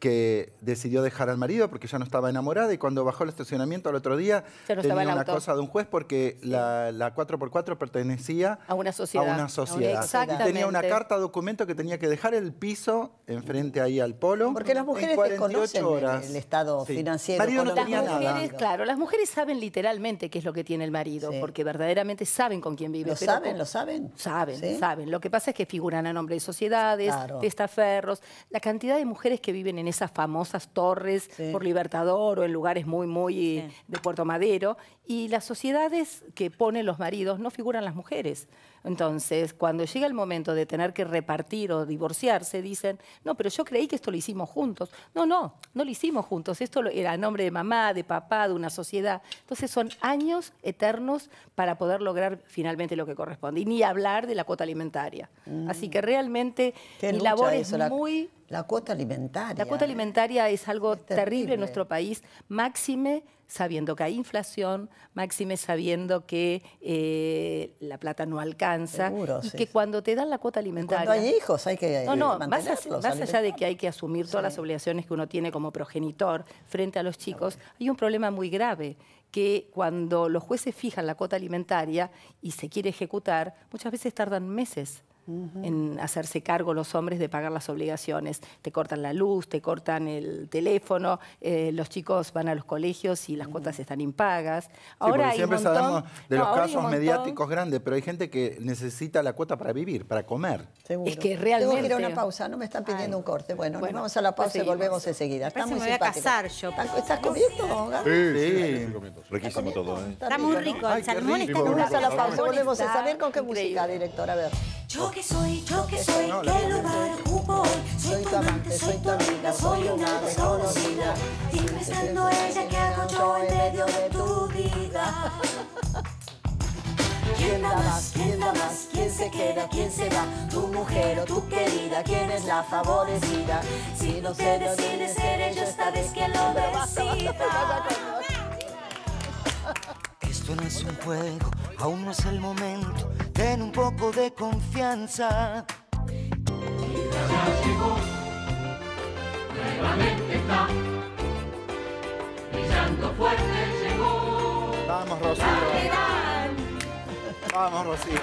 que decidió dejar al marido porque ya no estaba enamorada y cuando bajó al estacionamiento al otro día tenía una cosa de un juez porque la, 4x4 pertenecía a una sociedad. una sociedad. tenía una carta documento que tenía que dejar el piso enfrente ahí al polo. Porque las mujeres horas. El, estado financiero. Marido no las mujeres, claro, las mujeres saben literalmente qué es lo que tiene el marido porque verdaderamente saben con quién vive. Lo saben, lo saben. Saben, saben. Lo que pasa es que figuran a nombre de sociedades, de testaferros, la cantidad de mujeres que viven en esas famosas torres por Libertador o en lugares muy, muy de Puerto Madero. Y las sociedades que ponen los maridos no figuran las mujeres. Entonces, cuando llega el momento de tener que repartir o divorciarse, dicen, no, pero yo creí que esto lo hicimos juntos. No, no, no lo hicimos juntos. Esto era a nombre de mamá, de papá, de una sociedad. Entonces, son años eternos para poder lograr finalmente lo que corresponde. Y ni hablar de la cuota alimentaria. Mm. Así que realmente labor es la... La cuota alimentaria. La cuota eh. alimentaria es algo terrible. terrible en nuestro país, máxime sabiendo que hay inflación, máxime sabiendo que eh, la plata no alcanza y que cuando te dan la cuota alimentaria... Cuando hay hijos hay que No, no, más, allá, de que hay que asumir todas las obligaciones que uno tiene como progenitor frente a los chicos, hay un problema muy grave que cuando los jueces fijan la cuota alimentaria y se quiere ejecutar, muchas veces tardan meses en hacerse cargo los hombres de pagar las obligaciones. Te cortan la luz, te cortan el teléfono, eh, los chicos van a los colegios y las cuotas están impagas. Ahora siempre sabemos de los casos mediáticos grandes, pero hay gente que necesita la cuota para vivir, para comer. Es que realmente... Tengo que ir a una pausa, no me están pidiendo un corte. Bueno, nos vamos a la pausa y volvemos enseguida. me voy a casar yo. ¿Estás, comiendo, Sí, sí. todo. ¿eh? Está muy rico. el salmón está... la pausa, volvemos a saber con qué música, directora. A ver. Yo que soy, yo que soy, no, qué lugar ocupo hoy. Soy tu amante, soy tu amiga, soy una desconocida. Dime estando ella ¿qué hago yo en medio de tu vida. ¿Quién da más? ¿Quién da más? ¿Quién se queda? ¿Quién se va? Tu mujer o tu querida, ¿quién es la favorecida? Si no te decides, ser ella esta vez que lo decida. Esto no es un juego, aún no es el momento ten un poco de confianza. Y ya llegó, nuevamente está, brillando fuerte llegó. Vamos, Rocío. Vamos, Rocío.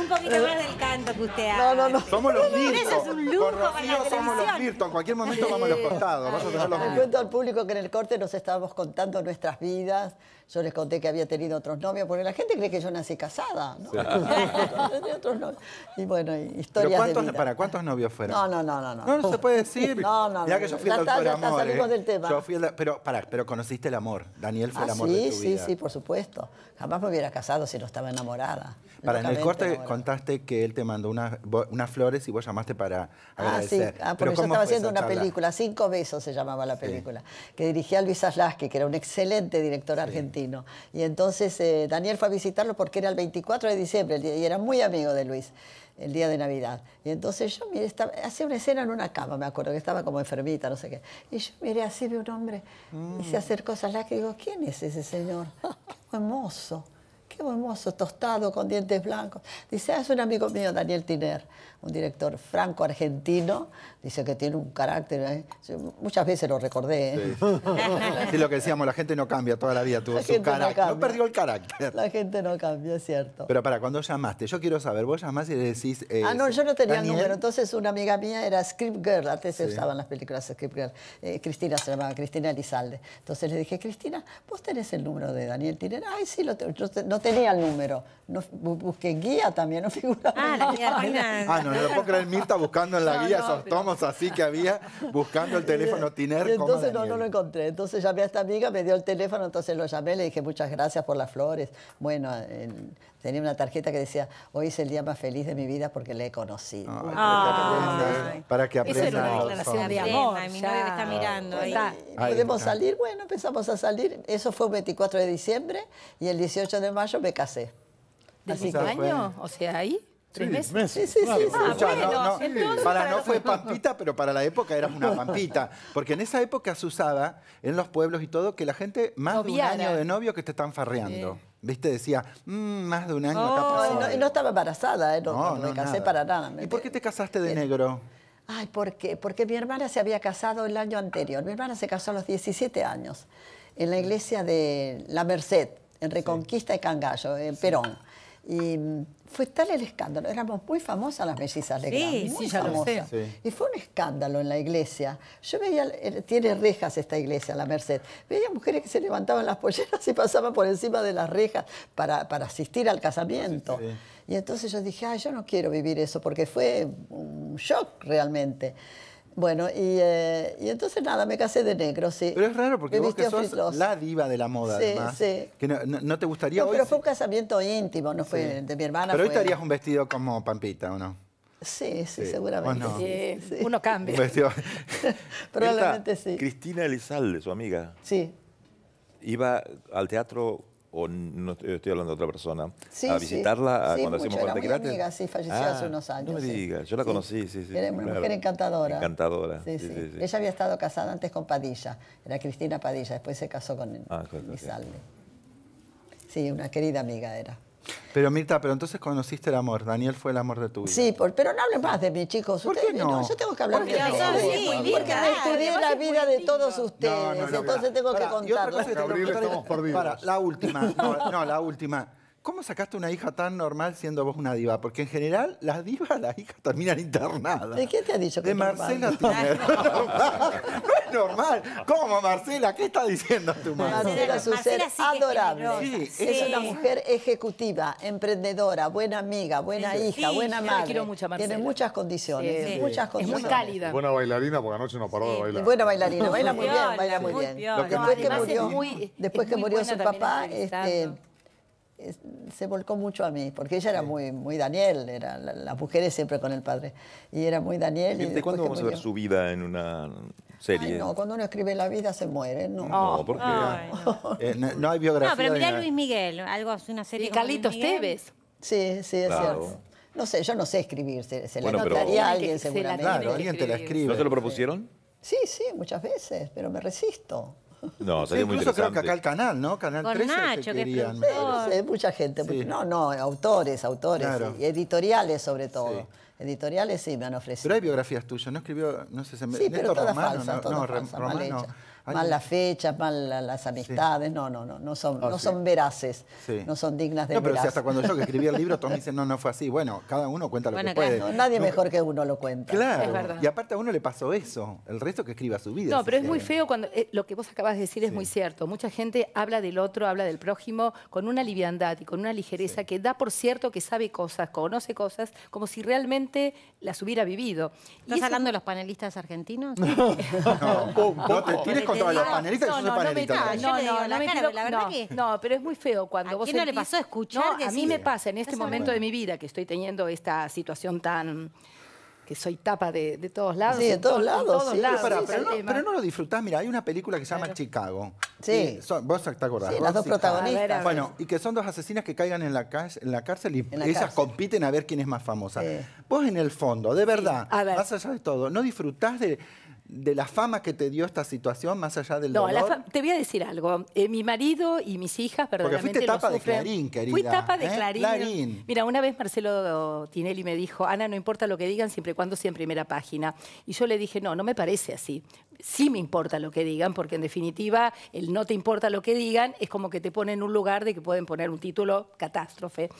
Un poquito más del canto que usted hace. No, no, no. Somos los Virtos. Con Rocío somos los Virtos. En cualquier momento vamos a los costados. Vamos a los cuento al público que en el corte nos estábamos contando nuestras vidas, yo les conté que había tenido otros novios, porque la gente cree que yo nací casada, ¿no? otros novios. Y bueno, historias ¿Para cuántos novios fueron? No, no, no, no. No, no, se puede decir. Ya que yo fui el amor. Ya salimos del tema. pero, para, pero conociste el amor. Daniel fue el ah, amor de tu sí, vida. Sí, sí, por supuesto. Jamás me hubiera casado si no estaba enamorada. Para, en el corte contaste que él te mandó unas, unas flores y vos llamaste para ah, agradecer. Ah, sí, porque yo estaba haciendo una película, Cinco Besos se llamaba la película, que dirigía Luis Aslaski, que era un excelente director argentino y entonces eh, Daniel fue a visitarlo porque era el 24 de diciembre y era muy amigo de Luis el día de Navidad. Y entonces yo miré, hacía una escena en una cama, me acuerdo, que estaba como enfermita, no sé qué. Y yo miré así, vi un hombre y se mm. acercó a Salac y digo, ¿quién es ese señor? qué hermoso, qué hermoso tostado, con dientes blancos. Dice, ah, es un amigo mío, Daniel Tiner un director franco-argentino, dice que tiene un carácter, ¿eh? muchas veces lo recordé. ¿eh? Sí. lo que decíamos, la gente no cambia toda la vida, tuvo su carácter, no, perdió el carácter. La gente no cambia, es cierto. Pero para, cuando llamaste, yo quiero saber, vos llamás y le decís... Eh, ah, no, yo no tenía el número, entonces una amiga mía era Script Girl, antes se usaban las películas Script Girl, eh, Cristina se llamaba, Cristina Elizalde. Entonces le dije, Cristina, vos tenés el número de Daniel Tiner, ay, sí, no tenía el número, busqué guía también, no figura. Ah, la ah, no, me puedo creer, Mirta buscando en la vía guía esos tomos así que había, buscando el teléfono Tiner. entonces no, lo encontré. Entonces llamé a esta amiga, me dio el teléfono, entonces lo llamé, le dije muchas gracias por las flores. Bueno, tenía una tarjeta que decía, hoy es el día más feliz de mi vida porque le he conocido. ¿eh? para que aprenda. Eso era una declaración de amor. Mi novio me está mirando. Ahí. ¿Podemos salir? Bueno, empezamos a salir. Eso fue el 24 de diciembre y el 18 de mayo me casé. ¿De qué año? O sea, ahí... Sí, sí, sí. Ah, no, para no fue pampita, pero para la época era una pampita. Porque en esa época se usaba en los pueblos y todo que la gente más de un año de novio que te están farreando. ¿Viste? Decía, mm, más de un año no, no estaba embarazada, ¿eh? no, me casé para nada. ¿Y por qué te casaste de negro? Ay, porque Porque mi hermana se había casado el año anterior. Mi hermana se casó a los 17 años en la iglesia de La Merced, en Reconquista de Cangallo, en Perón. Y mm, fue tal el escándalo, éramos muy famosas las mellizas de la muy famosas. Y fue un escándalo en la iglesia. Yo veía, eh, tiene rejas esta iglesia, la Merced, veía mujeres que se levantaban las polleras y pasaban por encima de las rejas para, asistir al casamiento. y entonces yo dije, ay, yo no quiero vivir eso, porque fue un shock realmente. Bueno, y, eh, y, entonces nada, me casé de negro, sí. Pero es raro porque me vos que sos la diva de la moda, sí, además. Sí. Que no, te gustaría no, pero fue un casamiento íntimo, no fue de mi hermana. Pero hoy te un vestido como Pampita, ¿o no? Sí, sí, seguramente. Sí, Uno cambia. Probablemente sí. Cristina Elizalde, su amiga. Sí. Iba al teatro o estoy hablando de otra persona, a visitarla sí. A, cuando sí, Era amiga, sí, falleció ah, hace unos años. No me digas, yo la conocí, sí, sí. Era una mujer encantadora. Encantadora. Ella había estado casada antes con Padilla, era Cristina Padilla, después se casó con ah, Sí, una querida amiga era. Pero Mirta, pero entonces conociste el amor. Daniel fue el amor de tu vida. Sí, pero no hablen más de mí, chicos. ¿Por no? Yo tengo que hablar de mí. Sí, porque estudié la vida de todos ustedes. entonces tengo que contarlo. para, la última. No, la última. ¿Cómo sacaste una hija tan normal siendo vos una diva? Porque en general las divas, las hijas terminan internadas. ¿De qué te ha dicho que De Marcela Tiner. no es normal. ¿Cómo, Marcela? ¿Qué está diciendo tu madre? Marcela es un ser adorable. Sí, Es una mujer ejecutiva, emprendedora, buena amiga, buena hija, buena madre. Yo quiero mucho, Marcela. Tiene muchas condiciones. Muchas Es muy cálida. Buena bailarina porque anoche no paró de bailar. buena bailarina. Baila muy bien, baila muy bien. Después que murió, su papá, este se volcó mucho a mí, porque ella era muy, muy Daniel, era, la, las mujeres siempre con el padre, y era muy Daniel. ¿De cuándo vamos a ver su vida en una serie? no, cuando uno escribe la vida se muere, no. No, porque eh, no. hay biografía. No, pero mirá Luis Miguel, algo, una serie Y Carlitos Tevez? Sí, sí, es cierto. No sé, yo no sé escribir, se, la notaría a alguien seguramente. claro, alguien te la escribe. ¿No te lo propusieron? Sí, sí, muchas veces, pero me resisto. No, sería incluso creo que acá el canal, ¿no? Canal Con 13 que sí, mucha gente. Pues, sí. No, no, autores, autores. Y editoriales sobre todo. Editoriales sí me han ofrecido. Pero hay biografías tuyas, ¿no escribió, no sé, se me... Sí, pero todas Romano, falsas, no, todas no, Romano, Mal las fechas, mal las amistades, no, no, no, no son, oh, no son veraces, no son dignas de No, pero Si hasta cuando yo que escribí el libro, todos me dicen, no, no fue así. Bueno, cada uno cuenta lo que puede. nadie mejor que uno lo cuenta. Claro, y aparte a uno le pasó eso, el resto que escriba su vida. No, pero es muy feo cuando, eh, lo que vos acabas de decir es muy cierto. Mucha gente habla del otro, habla del prójimo con una liviandad y con una ligereza que da por cierto que sabe cosas, conoce cosas, como si realmente las hubiera vivido. ¿Estás y hablando de los panelistas argentinos? no, no, te tires contra los panelistas, no, yo soy panelista. No, no, no, la, la verdad que... No, pero es muy feo cuando ¿A vos quién no le pasó escuchar? a mí me pasa en este momento de mi vida que estoy teniendo esta situación tan que soy tapa de, de todos lados. Sí, de todos lados. pero, no, lo disfrutás. Mira, hay una película que se llama Chicago. Sí. vos te acordás. Sí, las dos ah, protagonistas. Bueno, y que son dos asesinas que caigan en la, en la cárcel y ellas compiten a ver quién es más famosa. Vos en el fondo, de verdad, a allá de todo, no disfrutás de de la fama que te dio esta situación, más allá del no, dolor? te voy a decir algo. Eh, mi marido y mis hijas perdón Porque fuiste tapa de Clarín, querida. Fui tapa de ¿eh? Clarín. Clarín. Mira, una vez Marcelo Tinelli me dijo, Ana, no importa lo que digan, siempre y cuando sea en primera página. Y yo le dije, no, no me parece así sí me importa lo que digan, porque en definitiva el no te importa lo que digan es como que te ponen en un lugar de que pueden poner un título catástrofe.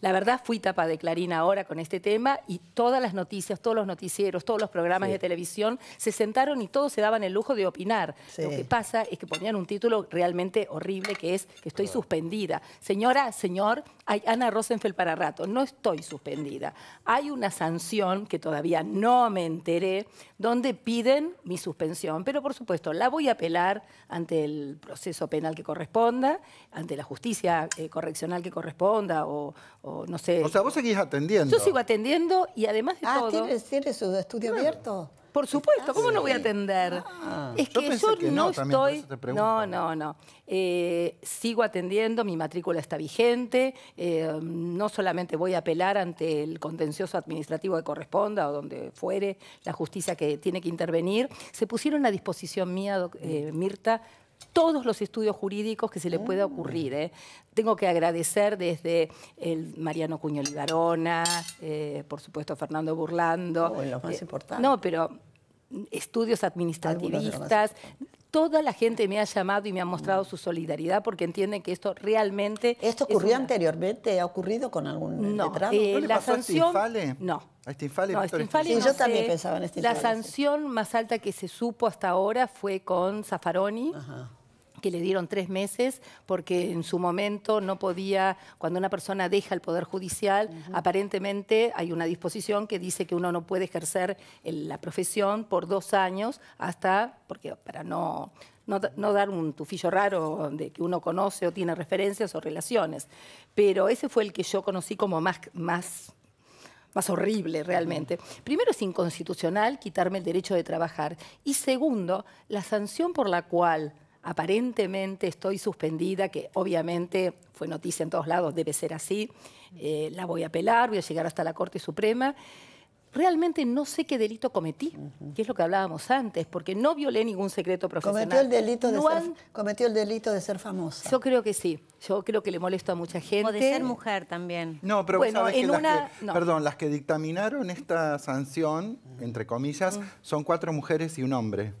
La verdad fui tapa de Clarín ahora con este tema y todas las noticias, todos los noticieros, todos los programas de televisión se sentaron y todos se daban el lujo de opinar. Lo que pasa es que ponían un título realmente horrible que es que estoy suspendida. Señora, señor, hay Ana Rosenfeld para rato, no estoy suspendida. Hay una sanción que todavía no me enteré donde piden mi suspensión pero por supuesto la voy a apelar ante el proceso penal que corresponda, ante la justicia eh, correccional que corresponda o, no sé. O sea, vos seguís atendiendo. Yo sigo atendiendo y además de ah, ¿tienes, su estudio abierto? Por supuesto, ¿cómo no voy a atender? es que yo, no, estoy... No, no, no. Eh, sigo atendiendo, mi matrícula está vigente, eh, no solamente voy a apelar ante el contencioso administrativo que corresponda o donde fuere la justicia que tiene que intervenir. Se pusieron a disposición mía, eh, mm. Mirta, todos los estudios jurídicos que se le pueda ah. ocurrir. Eh. Tengo que agradecer desde el Mariano Cuñol Garona, por supuesto Fernando Burlando. Oh, más No, pero estudios administrativistas, toda la gente me ha llamado y me ha mostrado su solidaridad porque entienden que esto realmente... ¿Esto ocurrió anteriormente? ¿Ha ocurrido con algún no, eh, ¿No le la pasó este sanción... a No. yo también pensaba en este La sanción más alta que se supo hasta ahora fue con Zaffaroni le dieron tres meses porque en su momento no podía, cuando una persona deja el Poder Judicial, aparentemente hay una disposición que dice que uno no puede ejercer la profesión por dos años hasta, porque para no, no, dar un tufillo raro de que uno conoce o tiene referencias o relaciones. Pero ese fue el que yo conocí como más, más, más horrible realmente. Primero es inconstitucional quitarme el derecho de trabajar. Y segundo, la sanción por la cual aparentemente estoy suspendida, que obviamente fue noticia en todos lados, debe ser así, eh, la voy a apelar, voy a llegar hasta la Corte Suprema. Realmente no sé qué delito cometí, que es lo que hablábamos antes, porque no violé ningún secreto profesional. Cometió el delito de, ser, cometió el delito de ser famosa. Yo creo que sí, yo creo que le molesto a mucha gente. O de ser mujer también. No, pero bueno, en una... perdón, las que dictaminaron esta sanción, entre comillas, mm. son cuatro mujeres y un hombre.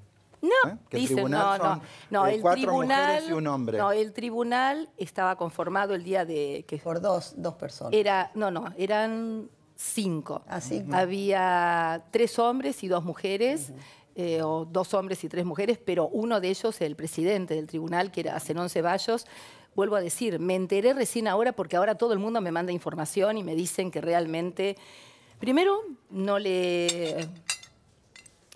No, ¿Eh? dicen, no, no, no, eh, el tribunal, No, el tribunal estaba conformado el día de que por dos, dos personas. Era, no, no, eran cinco. Así. Ah, Había tres hombres y dos mujeres. Eh, o dos hombres y tres mujeres, pero uno de ellos, el presidente del tribunal, que era Zenón Ceballos, vuelvo a decir, me enteré recién ahora porque ahora todo el mundo me manda información y me dicen que realmente, primero, no le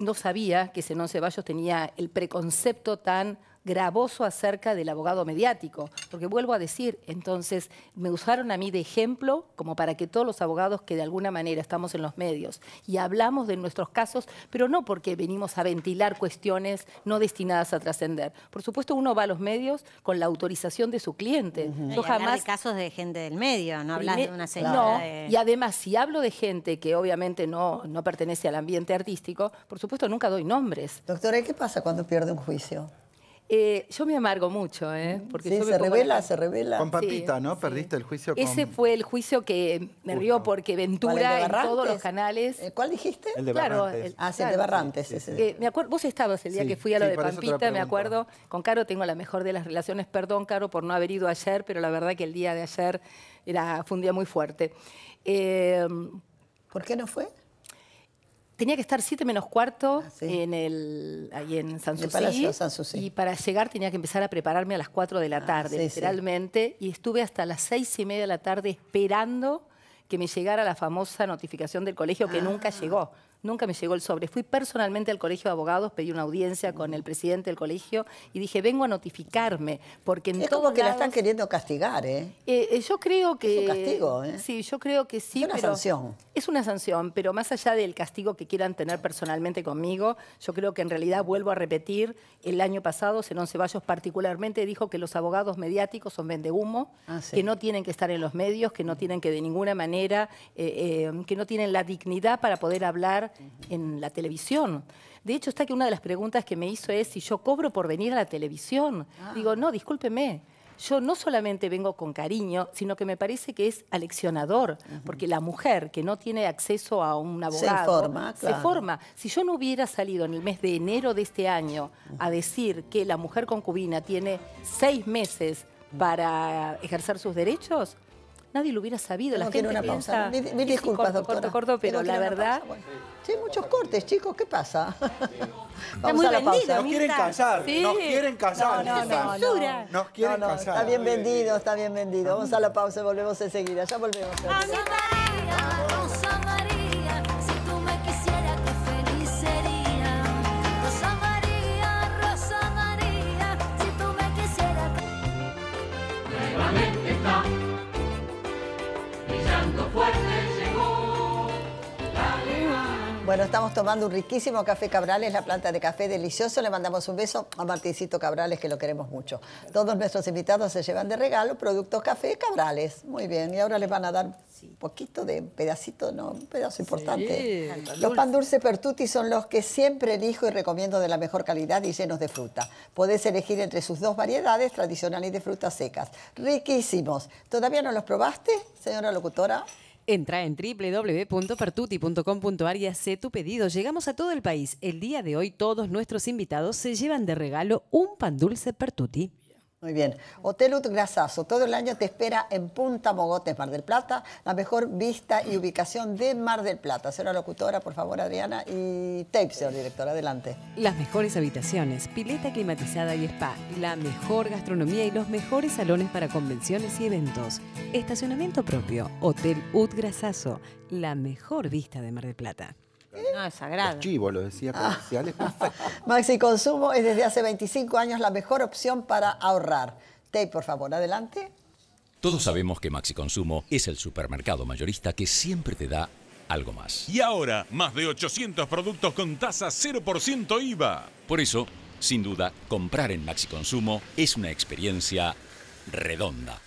no sabía que Senón Ceballos tenía el preconcepto tan gravoso acerca del abogado mediático, porque vuelvo a decir, entonces me usaron a mí de ejemplo como para que todos los abogados que de alguna manera estamos en los medios y hablamos de nuestros casos, pero no porque venimos a ventilar cuestiones no destinadas a trascender. Por supuesto, uno va a los medios con la autorización de su cliente. Yo jamás... de casos de gente del medio, no hablas de una señora No, y además si hablo de gente que obviamente no, no pertenece al ambiente artístico, por supuesto nunca doy nombres. Doctora, ¿qué pasa cuando pierde un juicio? Eh, yo me amargo mucho, ¿eh? mm. Porque se revela, se revela. Con Papita, ¿no? Perdiste el juicio con... Ese fue el juicio que me rió porque Ventura en todos los canales... Eh, ¿Cuál dijiste? El de claro, Barrantes. El, ah, el de Barrantes. Ese. me vos estabas el día que fui a lo de Pampita, me acuerdo. Con Caro tengo la mejor de las relaciones. Perdón, Caro, por no haber ido ayer, pero la verdad que el día de ayer fue un día muy fuerte. ¿Por qué no fue? tenía que estar 7 menos cuarto ah, en el, ahí en San San y para llegar tenía que empezar a prepararme a las 4 de la ah, tarde, literalmente. Y estuve hasta las seis y media de la tarde esperando que me llegara la famosa notificación del colegio que ah. nunca llegó. Nunca me llegó el sobre. Fui personalmente al Colegio de Abogados, pedí una audiencia con el presidente del colegio y dije, vengo a notificarme, porque en es como que la están queriendo castigar, ¿eh? Eh, eh Yo creo que... Es un castigo, ¿eh? Sí, yo creo que sí, Es una sanción. Es una sanción, pero más allá del castigo que quieran tener personalmente conmigo, yo creo que en realidad, vuelvo a repetir, el año pasado Zenón Ceballos particularmente dijo que los abogados mediáticos son vendehumo, ah, que no tienen que estar en los medios, que no tienen que de ninguna manera, eh, eh, que no tienen la dignidad para poder hablar en la televisión. De hecho, está que una de las preguntas que me hizo es si yo cobro por venir a la televisión. Ah. Digo, no, discúlpeme. Yo no solamente vengo con cariño, sino que me parece que es aleccionador, porque la mujer que no tiene acceso a un abogado se forma, claro. se forma. Si yo no hubiera salido en el mes de enero de este año a decir que la mujer concubina tiene seis meses para ejercer sus derechos, nadie lo hubiera sabido. La gente una pausa. Me, disculpas, corto, Corto, corto, pero la verdad... Sí, muchos cortes, chicos, ¿qué pasa? Está muy vendido, Nos quieren casar, nos quieren casar. No, nos quieren casar. Está bien vendido, está bien vendido. Vamos a la pausa y volvemos enseguida. Ya volvemos. Bueno, estamos tomando un riquísimo café Cabrales, la planta de café delicioso. Le mandamos un beso a Martincito Cabrales, que lo queremos mucho. Todos nuestros invitados se llevan de regalo productos café Cabrales. Muy bien, y ahora les van a dar un poquito de pedacito, ¿no? Un pedazo importante. Los pan dulce Pertuti son los que siempre elijo y recomiendo de la mejor calidad y llenos de fruta. Podés elegir entre sus dos variedades, tradicional y de frutas secas. Riquísimos. ¿Todavía no los probaste, señora locutora? Entra en www.pertuti.com.ar y hace tu pedido. Llegamos a todo el país. El día de hoy todos nuestros invitados se llevan de regalo un pan dulce Pertuti. Muy bien. Hotel Utgrasazo, todo el año te espera en Punta Mogotes, Mar del Plata, la mejor vista y ubicación de Mar del Plata. Señora locutora, por favor, Adriana, y tape, señor director, adelante. Las mejores habitaciones, pileta climatizada y spa, la mejor gastronomía y los mejores salones para convenciones y eventos. Estacionamiento propio, Hotel Utgrasazo, la mejor vista de Mar del Plata. No, es sagrado. Los lo decía ah. comerciales, Maxi Consumo es desde hace 25 años la mejor opción para ahorrar. Tay, por favor, adelante. Todos sabemos que Maxi Consumo es el supermercado mayorista que siempre te da algo más. Y ahora, más de 800 productos con tasa 0% IVA. Por eso, sin duda, comprar en Maxi Consumo es una experiencia redonda.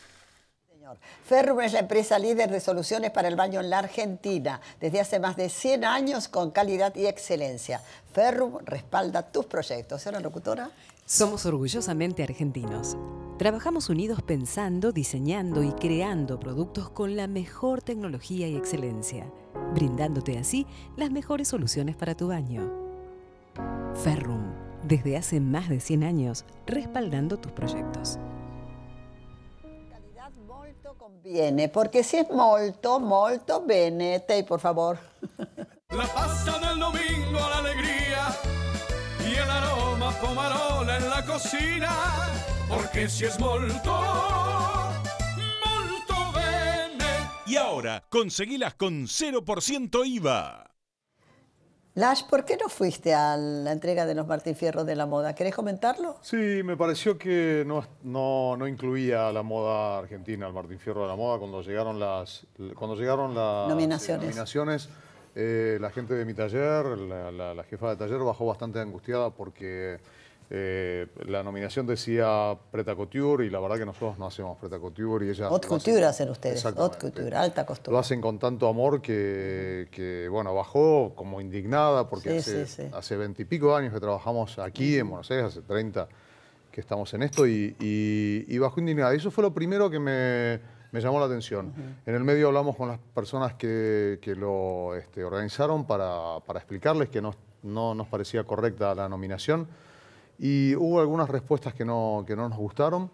Ferrum es la empresa líder de soluciones para el baño en la Argentina, desde hace más de 100 años con calidad y excelencia. Ferrum respalda tus proyectos. ¿Era locutora? Somos orgullosamente argentinos. Trabajamos unidos pensando, diseñando y creando productos con la mejor tecnología y excelencia, brindándote así las mejores soluciones para tu baño. Ferrum, desde hace más de 100 años, respaldando tus proyectos viene? porque si es molto, molto bene. Te, por favor. La pasta del domingo, la alegría y el aroma pomarola en la cocina. Porque si es molto, molto, bene. Y ahora, conseguilas con 0% IVA. Lash, ¿por qué no fuiste a la entrega de los Martín Fierro de la moda? ¿Querés comentarlo? Sí, me pareció que no, no, incluía la moda argentina, al Martín Fierro de la moda, cuando llegaron las, cuando llegaron las nominaciones. Eh, eh, la gente de mi taller, la, la, jefa de taller, bajó bastante angustiada porque eh, la nominación decía Preta Couture y la verdad que nosotros no hacemos Preta Couture y ella... Haute Couture hacen ustedes, Haute Couture, alta costura. Lo hacen con tanto amor que, bueno, bajó como indignada porque hace, veintipico años que trabajamos aquí en Buenos Aires, hace 30 que estamos en esto y, bajó indignada. eso fue lo primero que me, llamó la atención. En el medio hablamos con las personas que, lo este, organizaron para, explicarles que no, no nos parecía correcta la nominación y hubo algunas respuestas que no, que no nos gustaron,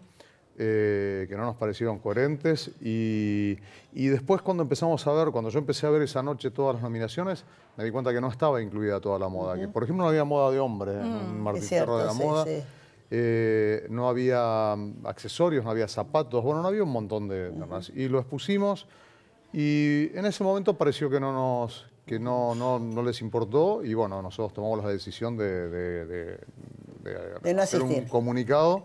eh, que no nos parecieron coherentes y, después cuando empezamos a ver, cuando yo empecé a ver esa noche todas las nominaciones, me di cuenta que no estaba incluida toda la moda, que por ejemplo no había moda de hombre en ¿eh? mm, Martín de la Moda. Eh, no había um, accesorios, no había zapatos, bueno, no había un montón de... demás Y lo expusimos y en ese momento pareció que no nos que no, no, no les importó y bueno, nosotros tomamos la decisión de de, hacer un comunicado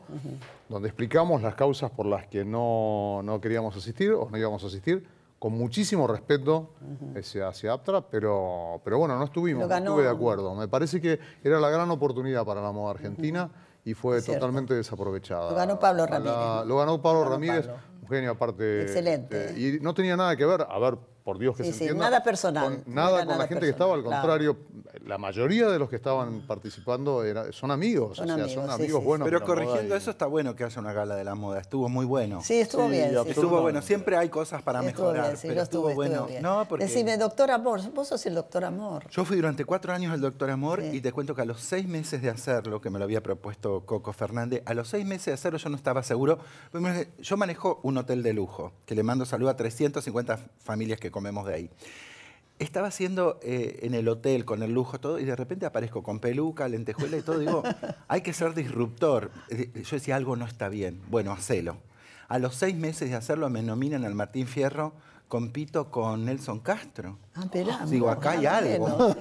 donde explicamos las causas por las que no, queríamos asistir o no íbamos a asistir, con muchísimo respeto hacia, APTRA, pero, pero bueno, no estuvimos, no estuve de acuerdo. Me parece que era la gran oportunidad para la moda argentina. y fue totalmente desaprovechada. Lo ganó Pablo Ramírez. lo ganó Pablo Ramírez, un genio aparte. Excelente. Este, y no tenía nada que ver, a ver, por Dios que sí, se Nada personal. nada, con la gente que estaba, al contrario, la mayoría de los que estaban participando son amigos, son o sea, amigos, son amigos buenos. Pero corrigiendo eso, está bueno que haya una gala de la moda, estuvo muy bueno. Sí, estuvo bien. Estuvo bueno, siempre hay cosas para mejorar, bien, pero estuvo, bueno. Decime, doctor Amor, vos sos el doctor Amor. Yo fui durante cuatro años el doctor Amor y te cuento que a los seis meses de hacerlo, que me lo había propuesto Coco Fernández, a los seis meses de hacerlo yo no estaba seguro. Yo manejo un hotel de lujo, que le mando salud a 350 familias que comemos de ahí. Estaba haciendo eh, en el hotel con el lujo todo y de repente aparezco con peluca, lentejuela y todo. Digo, hay que ser disruptor. Eh, eh, yo decía, algo no está bien. Bueno, hacelo. A los seis meses de hacerlo me nominan al Martín Fierro compito con Nelson Castro. Ah, Digo, acá hay algo.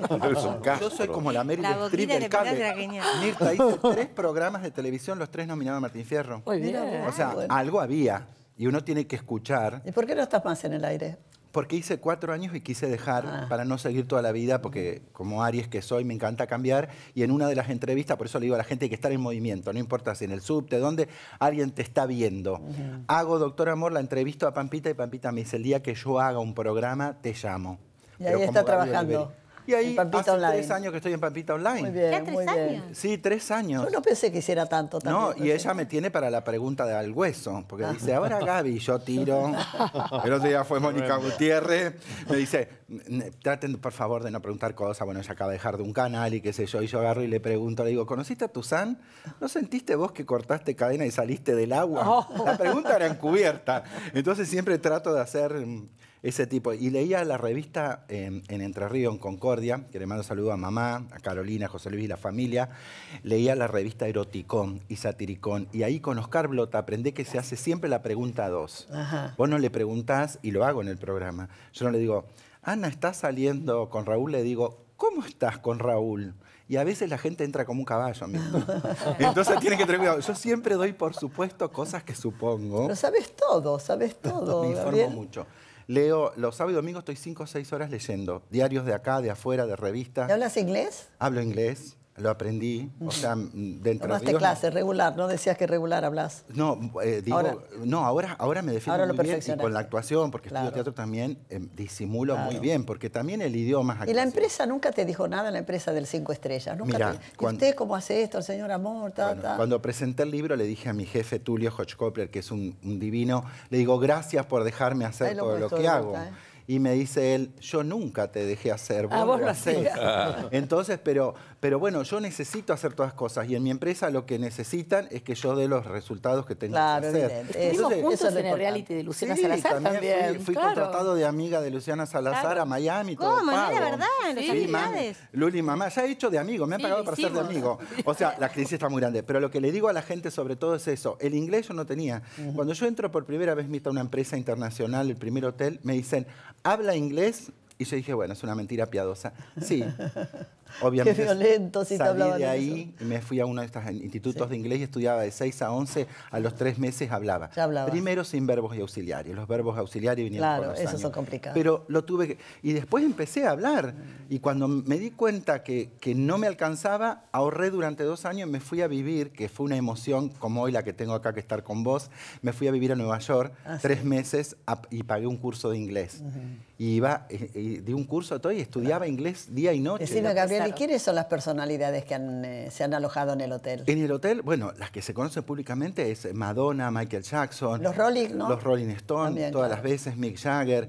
Yo soy como la Meryl Streep del cable. Mirta hice tres programas de televisión, los tres nominados a Martín Fierro. O sea, algo había. Y uno tiene que escuchar. ¿Y por qué no estás más en el aire? porque hice cuatro años y quise dejar ah. para no seguir toda la vida, porque como Aries que soy, me encanta cambiar. Y en una de las entrevistas, por eso le digo a la gente que estar en movimiento, no importa si en el subte, donde alguien te está viendo. Hago Doctor Amor, la entrevisto a Pampita y Pampita me dice, el día que yo haga un programa, te llamo. Y ahí está trabajando. Y ahí hace tres años que estoy en Pampita Online. Muy bien, muy Sí, tres años. Yo no pensé que hiciera tanto. tanto no, y ella me tiene para la pregunta de al hueso, porque dice, ah. ahora Gaby, yo tiro. El otro día fue Mónica Gutiérrez, me dice, traten por favor de no preguntar cosas, bueno, ella acaba de dejar de un canal y qué sé yo, y yo agarro y le pregunto, le digo, ¿conociste a Tuzán? ¿No sentiste vos que cortaste cadena y saliste del agua? La pregunta era encubierta. Entonces siempre trato de hacer mm, ese tipo. Y leía la revista em, en Entre Ríos, en Concordia, que le mando saludos a mamá, a Carolina, a José Luis y la familia. Leía la revista Eroticón y Satiricón. Y ahí con Oscar Blota aprendí que se hace siempre la pregunta dos. Vos no le preguntás, y lo hago en el programa, yo no le digo, Ana, ¿estás saliendo con Raúl? Le digo, ¿cómo estás con Raúl? Y a veces la gente entra como un caballo. Entonces tiene que tener cuidado. Yo siempre doy, por supuesto, cosas que supongo. Lo sabes todo, sabes todo. Me informo mucho leo, los sábados y domingos estoy cinco o seis horas leyendo, diarios de acá, de afuera, de revistas. hablas inglés? Hablo inglés. Lo aprendí, o sea, dentro de clase regular, no decías que regular hablas. No, eh, digo, ahora, no, ahora, ahora me defiendo con la actuación, porque estudio teatro también, em, disimulo muy bien, porque también el idioma ¿Y la empresa nunca te dijo nada, la empresa del Cinco Estrellas? ¿Nunca ¿Usted cómo hace esto, el señor Amor, Cuando presenté el libro le dije a mi jefe, Tulio Hochkoppler, que es un, divino, le digo, gracias por dejarme hacer todo lo, que hago. ¿eh? Y me dice él, yo nunca te dejé hacer, ah, vos, vos lo Entonces, pero pero bueno, yo necesito hacer todas cosas y en mi empresa lo que necesitan es que yo dé los resultados que tengo que hacer. eso es en reality de Luciana Salazar también. Fui, contratado de amiga de Luciana Salazar a Miami, todo ¿Cómo? de verdad, sí, mamá, ya he hecho de amigo, me han pagado para ser de amigo. O sea, la crisis está muy grande, pero lo que le digo a la gente sobre todo es eso. El inglés yo no tenía. Cuando yo entro por primera vez, a una empresa internacional, el primer hotel, me dicen, ¿habla inglés? Y yo dije, bueno, es una mentira piadosa. Sí. obviamente. violento, si salí de ahí y me fui a uno de estos institutos de inglés y estudiaba de 6 a 11. A los 3 meses hablaba. Primero sin verbos y auxiliares Los verbos auxiliares vinieron claro, con los esos son complicados. Pero lo tuve Y después empecé a hablar. Mm. Y cuando me di cuenta que, que no me alcanzaba, ahorré durante dos años y me fui a vivir, que fue una emoción como hoy la que tengo acá que estar con vos. Me fui a vivir a Nueva York 3 ah, tres meses y pagué un curso de inglés y iba y eh, eh, un curso todo y estudiaba inglés día y noche. Decime, Gabriel, ¿y quiénes son las personalidades que eh, se han alojado en el hotel? En el hotel, bueno, las que se conocen públicamente es Madonna, Michael Jackson. Los Rolling, Los Rolling Stones, todas las veces, Mick Jagger,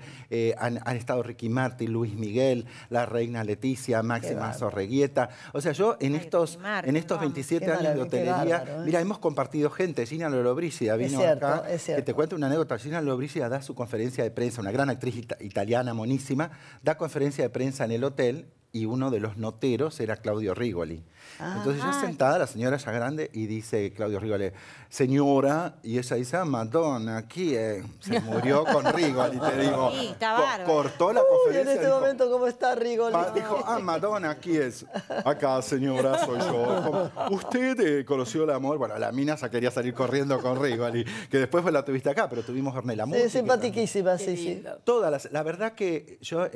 han, estado Ricky Martin, Luis Miguel, la reina Leticia, Máxima Sorreguieta. O sea, yo en estos, en estos 27 años de hotelería, mira, hemos compartido gente, Gina Lollobrigida vino es es cierto. te cuento una anécdota, Gina Lollobrigida da su conferencia de prensa, una gran actriz italiana, Ana monísima, da conferencia de prensa en el hotel y uno de los noteros era Claudio Rigoli. Entonces ya ah, sentada, la señora ya grande, y dice Claudio Rigole, señora, y ella dice, ah, Madonna, aquí eh". se murió con Rigoli, te digo. está cortó la Uy, En este momento, ¿cómo está Rigoli? Dijo, ah, Madonna, aquí es. Acá, señora, soy yo. Usted eh, conoció el amor. Bueno, la mina se quería salir corriendo con Rigoli, que después fue la tuviste acá, pero tuvimos Ornella muy Sí, simpaticísima, sí, sí. Todas las, la verdad que yo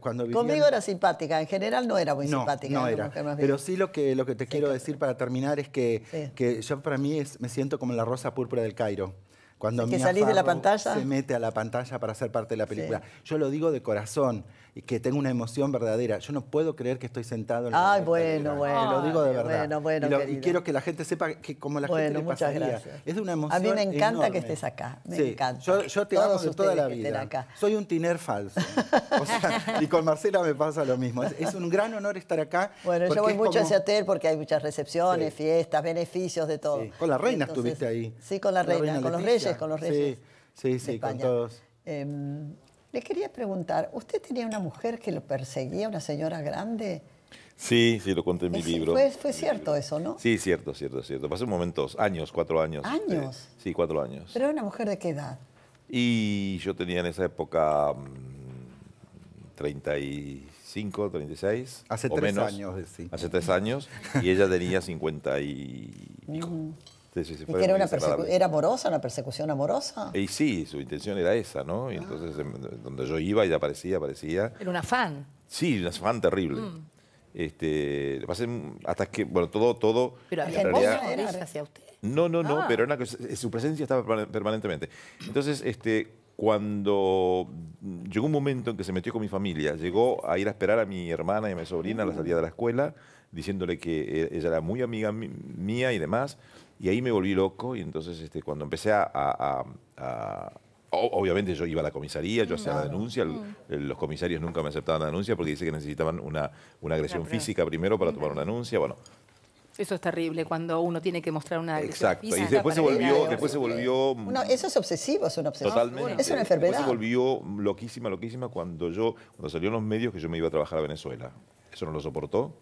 cuando vivía... Conmigo era simpática, en general no era muy no, simpática. No, era, pero sí lo que lo que te quiero decir para terminar es que, que yo para mí es, me siento como la rosa púrpura del Cairo. Cuando que salís de la pantalla. se mete a la pantalla para ser parte de la película. Yo lo digo de corazón y que tengo una emoción verdadera. Yo no puedo creer que estoy sentado en la Ay, bueno, bueno. lo digo de verdad. Bueno, bueno, y, quiero que la gente sepa que como la bueno, gente le pasaría. Gracias. Es de una emoción A mí me encanta que estés acá. Me encanta. Yo, yo te amo de toda la vida. Soy un tiner falso. O sea, y con Marcela me pasa lo mismo. Es, un gran honor estar acá. Bueno, yo voy mucho a ese hotel porque hay muchas recepciones, fiestas, beneficios, de todo. Con la reina estuviste ahí. Sí, con la, reina, con los reyes, con los reyes. Sí, sí, sí con todos. Em, le quería preguntar, ¿usted tenía una mujer que lo perseguía, una señora grande? Sí, sí, lo conté en mi libro. Fue, fue cierto eso, ¿no? Sí, cierto, cierto, cierto. Pasé momentos, años, cuatro años. ¿Años? Eh, sí, cuatro años. ¿Pero era una mujer de qué edad? Y yo tenía en esa época 35, mm, 36. Hace tres años, sí. Hace tres años. Y ella tenía 50 y era, amorosa, una persecución amorosa? Y sí, su intención era esa, ¿no? Y ah. entonces em, donde yo iba, y aparecía, aparecía. Era un afán. Sí, una fan terrible. Mm. este pasé hasta que, bueno, todo, todo. Pero en era hacia usted. No, no, no, ah. pero eh, su presencia estaba permanentemente. Entonces, este, cuando mm, llegó un momento en que se metió con mi familia, llegó a ir a esperar a mi hermana y a mi sobrina a la salida de la escuela, diciéndole que eh, ella era muy amiga mía y demás, y ahí me volví loco, y entonces este, cuando empecé a, Obviamente yo iba a la comisaría, yo hacía la denuncia, mm. los comisarios nunca me aceptaban la denuncia porque dice que necesitaban una, una agresión física primero para tomar una denuncia, bueno, eso es terrible cuando uno tiene que mostrar una Exacto. y después se volvió, después se volvió. eso es obsesivo, es una enfermedad. Totalmente. Es una enfermedad. se volvió loquísima, loquísima cuando yo, cuando salió en los medios que yo me iba a trabajar a Venezuela. Eso no lo soportó.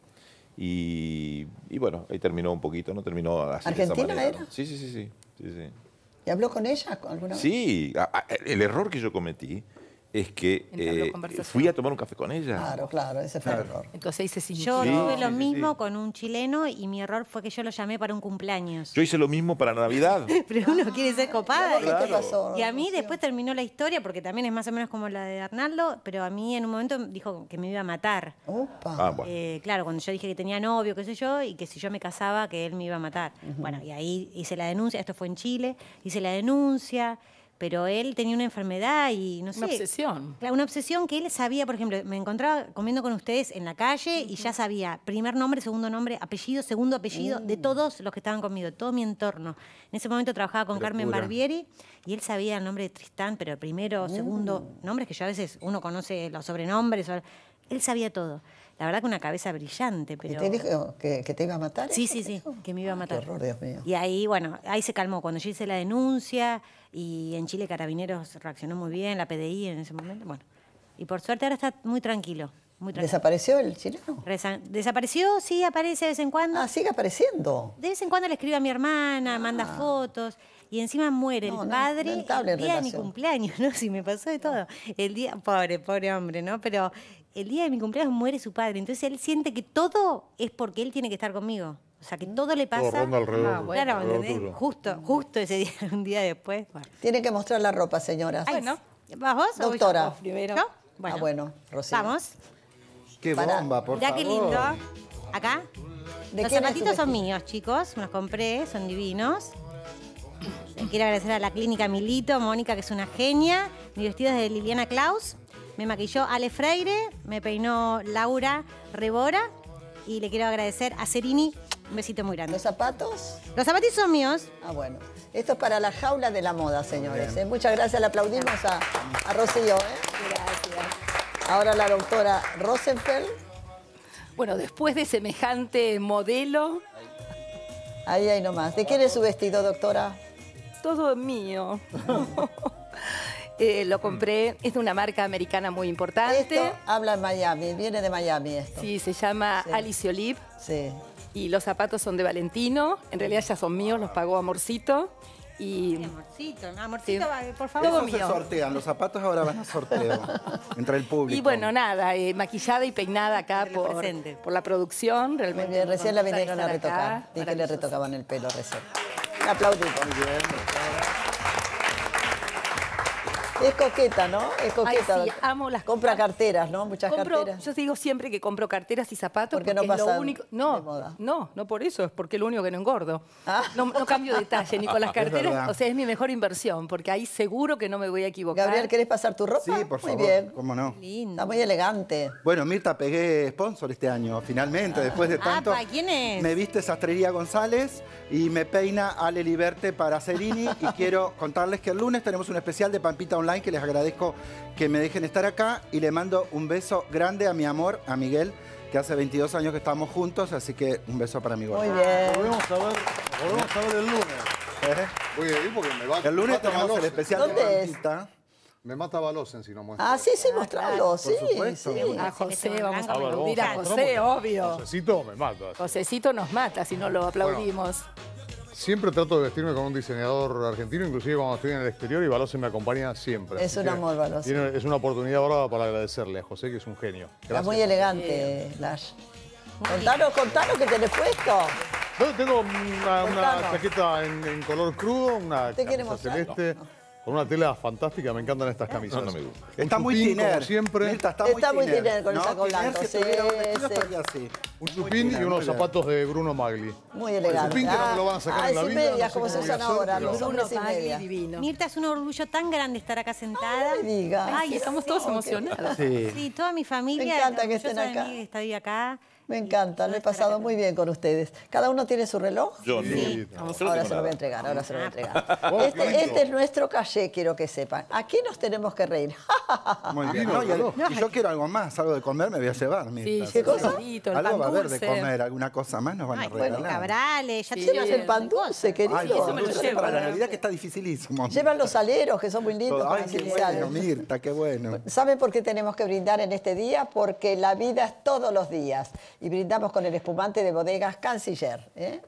Y, y bueno, ahí terminó un poquito, ¿no? Terminó así. ¿Argentina era? Sí, sí, sí, sí, sí, sí. ¿Y habló con ella alguna vez? Sí, el error que yo cometí es que eh, fui a tomar un café con ella. Claro, claro, ese fue el error. Entonces hice si Yo tuve lo mismo con un chileno y mi error fue que yo lo llamé para un cumpleaños. Yo hice lo mismo para Navidad. Pero uno quiere ser copado y a mí después terminó la historia, porque también es más o menos como la de Arnaldo, pero a mí en un momento dijo que me iba a matar. Ah, eh, claro, cuando yo dije que tenía novio, qué sé yo, y que si yo me casaba, que él me iba a matar. Bueno, y ahí hice la denuncia, esto fue en Chile, hice la denuncia pero él tenía una enfermedad y no sé. Una obsesión. Una obsesión que él sabía, por ejemplo, me encontraba comiendo con ustedes en la calle y ya sabía primer nombre, segundo nombre, apellido, segundo apellido, de uh. todos los que estaban conmigo, de todo mi entorno. En ese momento trabajaba con Carmen Barbieri y él sabía el nombre de Tristán, pero primero, segundo, uh. nombres que yo a veces uno conoce los sobrenombres, él sabía todo la verdad que una cabeza brillante. Pero... ¿Y te dijo que, te iba a matar? Sí, sí, sí, que me iba a matar. horror, Dios mío. Y ahí, bueno, ahí se calmó. Cuando yo hice la denuncia y en Chile Carabineros reaccionó muy bien, la PDI en ese momento, bueno. Y por suerte ahora está muy tranquilo. ¿Desapareció el chileno? Desapareció, sí, aparece de vez en cuando. Ah, sigue apareciendo. De vez en cuando le escribe a mi hermana, ah. manda fotos y encima muere mi el padre no, el día de mi cumpleaños, ¿no? Sí, me pasó de todo. El día, pobre, pobre hombre, ¿no? Pero el día de mi cumpleaños muere su padre, entonces él siente que todo es porque él tiene que estar conmigo. O sea, que mm. todo le pasa. Todo ronda alrededor. Ah, claro, Justo, justo ese día, un día después. Tiene que mostrar la ropa, señora. Ay, ¿no? ¿Vas vos? Doctora. primero. Bueno. Ah, bueno, Vamos. Qué bomba, por favor. Ya qué lindo. Acá. Los zapatitos son míos, chicos. los compré, son divinos. Quiero agradecer a la clínica Milito, Mónica, que es una genia. Mi vestido es de Liliana Klaus. Me maquilló Ale Freire, me peinó Laura Rebora y le quiero agradecer a Serini. Un besito muy grande. ¿Los zapatos? Los zapatos son míos. Ah, bueno. Esto es para la jaula de la moda, señores. ¿eh? Muchas gracias. Le aplaudimos a, Rocío. ¿eh? Gracias. Ahora la doctora Rosenfeld. Bueno, después de semejante modelo... Ahí, hay nomás. ¿De quién es su vestido, doctora? Todo mío. Eh, lo mm. compré, es de una marca americana muy importante. habla en Miami, viene de Miami esto. Sí, se llama Alice Olive. Sí. Y los zapatos son de Valentino, en realidad ya son míos, los pagó Amorcito. Y... Amorcito, amorcito, por favor. se sortean, los zapatos ahora van a sorteo entre el público. Y bueno, nada, eh, maquillada y peinada acá por, por, la producción. Realmente recién la vinieron a retocar. Dije que le retocaban el pelo recién. Un es coqueta, ¿no? Es coqueta. Ay, amo las Compra carteras, ¿no? Muchas carteras. Yo digo siempre que compro carteras y zapatos porque, es lo único. No, no, no por eso, es porque es lo único que no engordo. Ah. No, cambio detalle ni con las carteras. O sea, es mi mejor inversión porque ahí seguro que no me voy a equivocar. Gabriel, ¿querés pasar tu ropa? Sí, por favor. Muy bien. ¿Cómo no? Está muy elegante. Bueno, Mirta, pegué sponsor este año, finalmente, después de ah, tanto. Ah, ¿quién es? Me viste Sastrería González y me peina Ale Liberte para Serini. y quiero contarles que el lunes tenemos un especial de Pampita Online que les agradezco que me dejen estar acá y le mando un beso grande a mi amor, a Miguel, que hace 22 años que estamos juntos, así que un beso para mi gordo. Muy bien. Ah, volvemos a ver, volvemos a ver el lunes. ¿Eh? el lunes tenemos el especial ¿Dónde de Me mata Balosen si no muestra. Ah, sí, sí, muestra ah, sí. Ah, a José, vamos a aplaudir a José, obvio. Josecito me mata. Josécito nos mata si no lo aplaudimos. Siempre trato de vestirme con un diseñador argentino, inclusive cuando estoy en el exterior y se me acompaña siempre. Es un amor, Balose. Es una oportunidad ahora para agradecerle a José, que es un genio. Gracias. muy elegante, Lash. Contanos, contanos que he puesto. Yo tengo una, chaqueta en, color crudo, una celeste. Con una tela fantástica, me encantan estas camisas. No, Está muy tiner. siempre. está, muy tiner, con el saco blanco. Sí, sí. Un chupín y unos zapatos de Bruno Magli. Muy elegante. Un chupín que no ah, lo van a sacar ah, en la vida. medias, como se usan ahora. Los Bruno Magli, divino. Mirta, es un orgullo tan grande estar acá sentada. Ay, Ay, estamos todos emocionados. Sí. toda mi familia. Me encanta que estén acá. Estoy acá. Me encanta, lo he pasado muy bien con ustedes. ¿Cada uno tiene su reloj? Yo Sí. Ahora se lo voy a entregar, ahora se lo voy a entregar. Este, este, es nuestro calle, quiero que sepan. Aquí nos tenemos que reír. muy bien. No, yo quiero algo más, algo de comer me voy a llevar. Sí, ¿Qué cosa? Algo va a haber de comer, alguna cosa más nos van a regalar. Bueno, cabrales, ya tenemos el pan dulce, querido. Ay, Para la Navidad que está dificilísimo. Llevan los aleros, que son muy lindos. Ay, qué bueno, Mirta, qué bueno. ¿Saben por qué tenemos que brindar en este día? Porque la vida es todos los días y brindamos con el espumante de bodegas Canciller. ¿eh?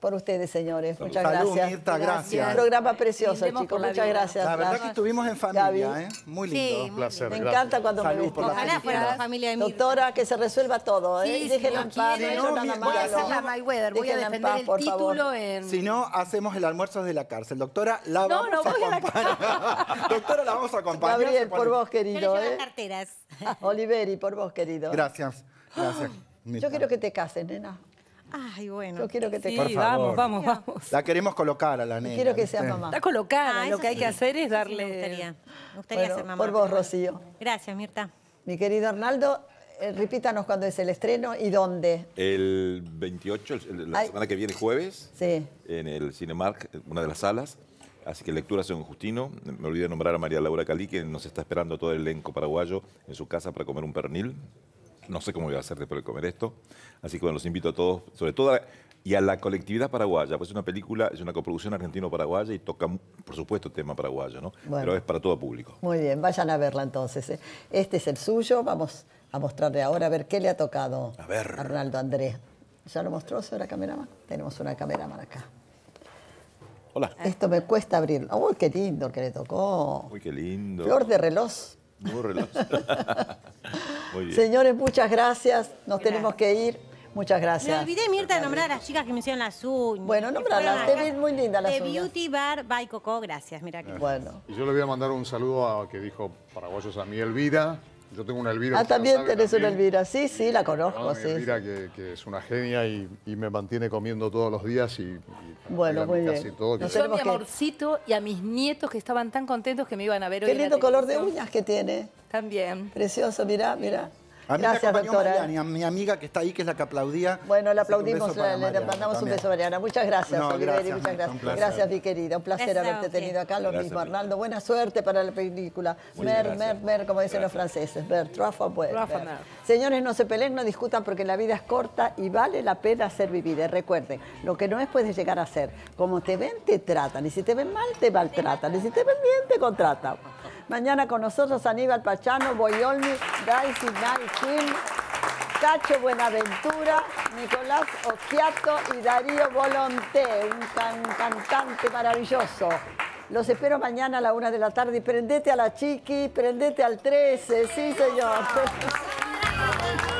Por ustedes, señores. Muchas Salud, gracias. Mirta, gracias. Un programa precioso, chicos. Muchas gracias. La verdad que estuvimos en familia, ¿eh? Muy lindo. un placer. Me encanta cuando me por la Ojalá fuera la familia de Doctora, que se resuelva todo, ¿eh? Déjenlo en paz. Si no, no, voy a hacer la Voy a defender el título en... Si no, hacemos el almuerzo desde la cárcel. Doctora, la vamos no, no, voy A la Doctora, la vamos a acompañar. Gabriel, por vos, querido. ¿eh? carteras. Oliveri, por vos, querido. Gracias. Gracias. Yo quiero que te cases, nena. Ay, bueno. Yo quiero que te sí, Vamos, vamos, vamos. La queremos colocar a la nena. Quiero que sea mamá. Está colocada. Ah, lo que hay que hacer es darle... me gustaría, me gustaría ser mamá. Por vos, Rocío. Gracias, Mirta. Mi querido Arnaldo, eh, repítanos cuándo es el estreno y dónde. El 28, la semana que viene, jueves. Sí. En el Cinemark, una de las salas. Así que lectura según Justino. Me olvidé de nombrar a María Laura Cali que nos está esperando todo el elenco paraguayo en su casa para comer un pernil. No sé cómo iba a hacer después de comer esto. Así que bueno, los invito a todos, sobre todo a la, y a la colectividad paraguaya. Pues es una película, es una coproducción argentino-paraguaya y toca, por supuesto, tema paraguayo, ¿no? Pero es para todo público. Muy bien, vayan a verla entonces. ¿eh? Este es el suyo, vamos a mostrarle ahora a ver qué le ha tocado a, ver. Ronaldo Andrés. ¿Ya lo mostró, señora cameraman? Tenemos una cameraman acá. Hola. Esto me cuesta abrirlo. Uy, qué lindo que le tocó. Uy, qué lindo. Flor de reloj Muy bien. Señores, muchas gracias. Nos tenemos que ir. Muchas gracias. Me olvidé, Mirta, de nombrar a las chicas que me hicieron las uñas. Bueno, nombrarlas. Te ves muy linda las uñas. De Beauty Bar by Coco. Gracias, mira que... Bueno. Y yo le voy a mandar un saludo a que dijo Paraguayos a mi Elvira yo tengo una Elvira. Ah, también tenés una Elvira. Sí, sí, la conozco. Ah, sí, Elvira, que, es una genia y, me mantiene comiendo todos los días y, bueno, muy casi todo. a mi amorcito y a mis nietos que estaban tan contentos que me iban a ver Qué hoy. Qué lindo color de uñas que tiene. También. Precioso, mirá, mirá. A Gracias, me doctora. Mariana, a mi amiga que está ahí, que es la que aplaudía. Bueno, la aplaudimos, le mandamos un beso a Mariana. Muchas gracias, gracias muchas gracias. Gracias, mi querida. Un placer haberte tenido acá. Lo mismo, Arnaldo. Buena suerte para la película. mer, mer, mer, como dicen los franceses. Mer, trufa, Señores, no se peleen, no discutan porque la vida es corta y vale la pena ser vivida. Recuerden, lo que no es puedes llegar a ser. Como te ven, te tratan. Y si te ven mal, te maltratan. Y si te ven bien, te contratan. Mañana con nosotros Aníbal Pachano, Boyolmi, Daisy Nari Kim, Cacho Buenaventura, Nicolás Occhiato y Darío Volonté, un cantante maravilloso. Los espero mañana a la una de la tarde prendete a la chiqui, prendete al 13, sí señor.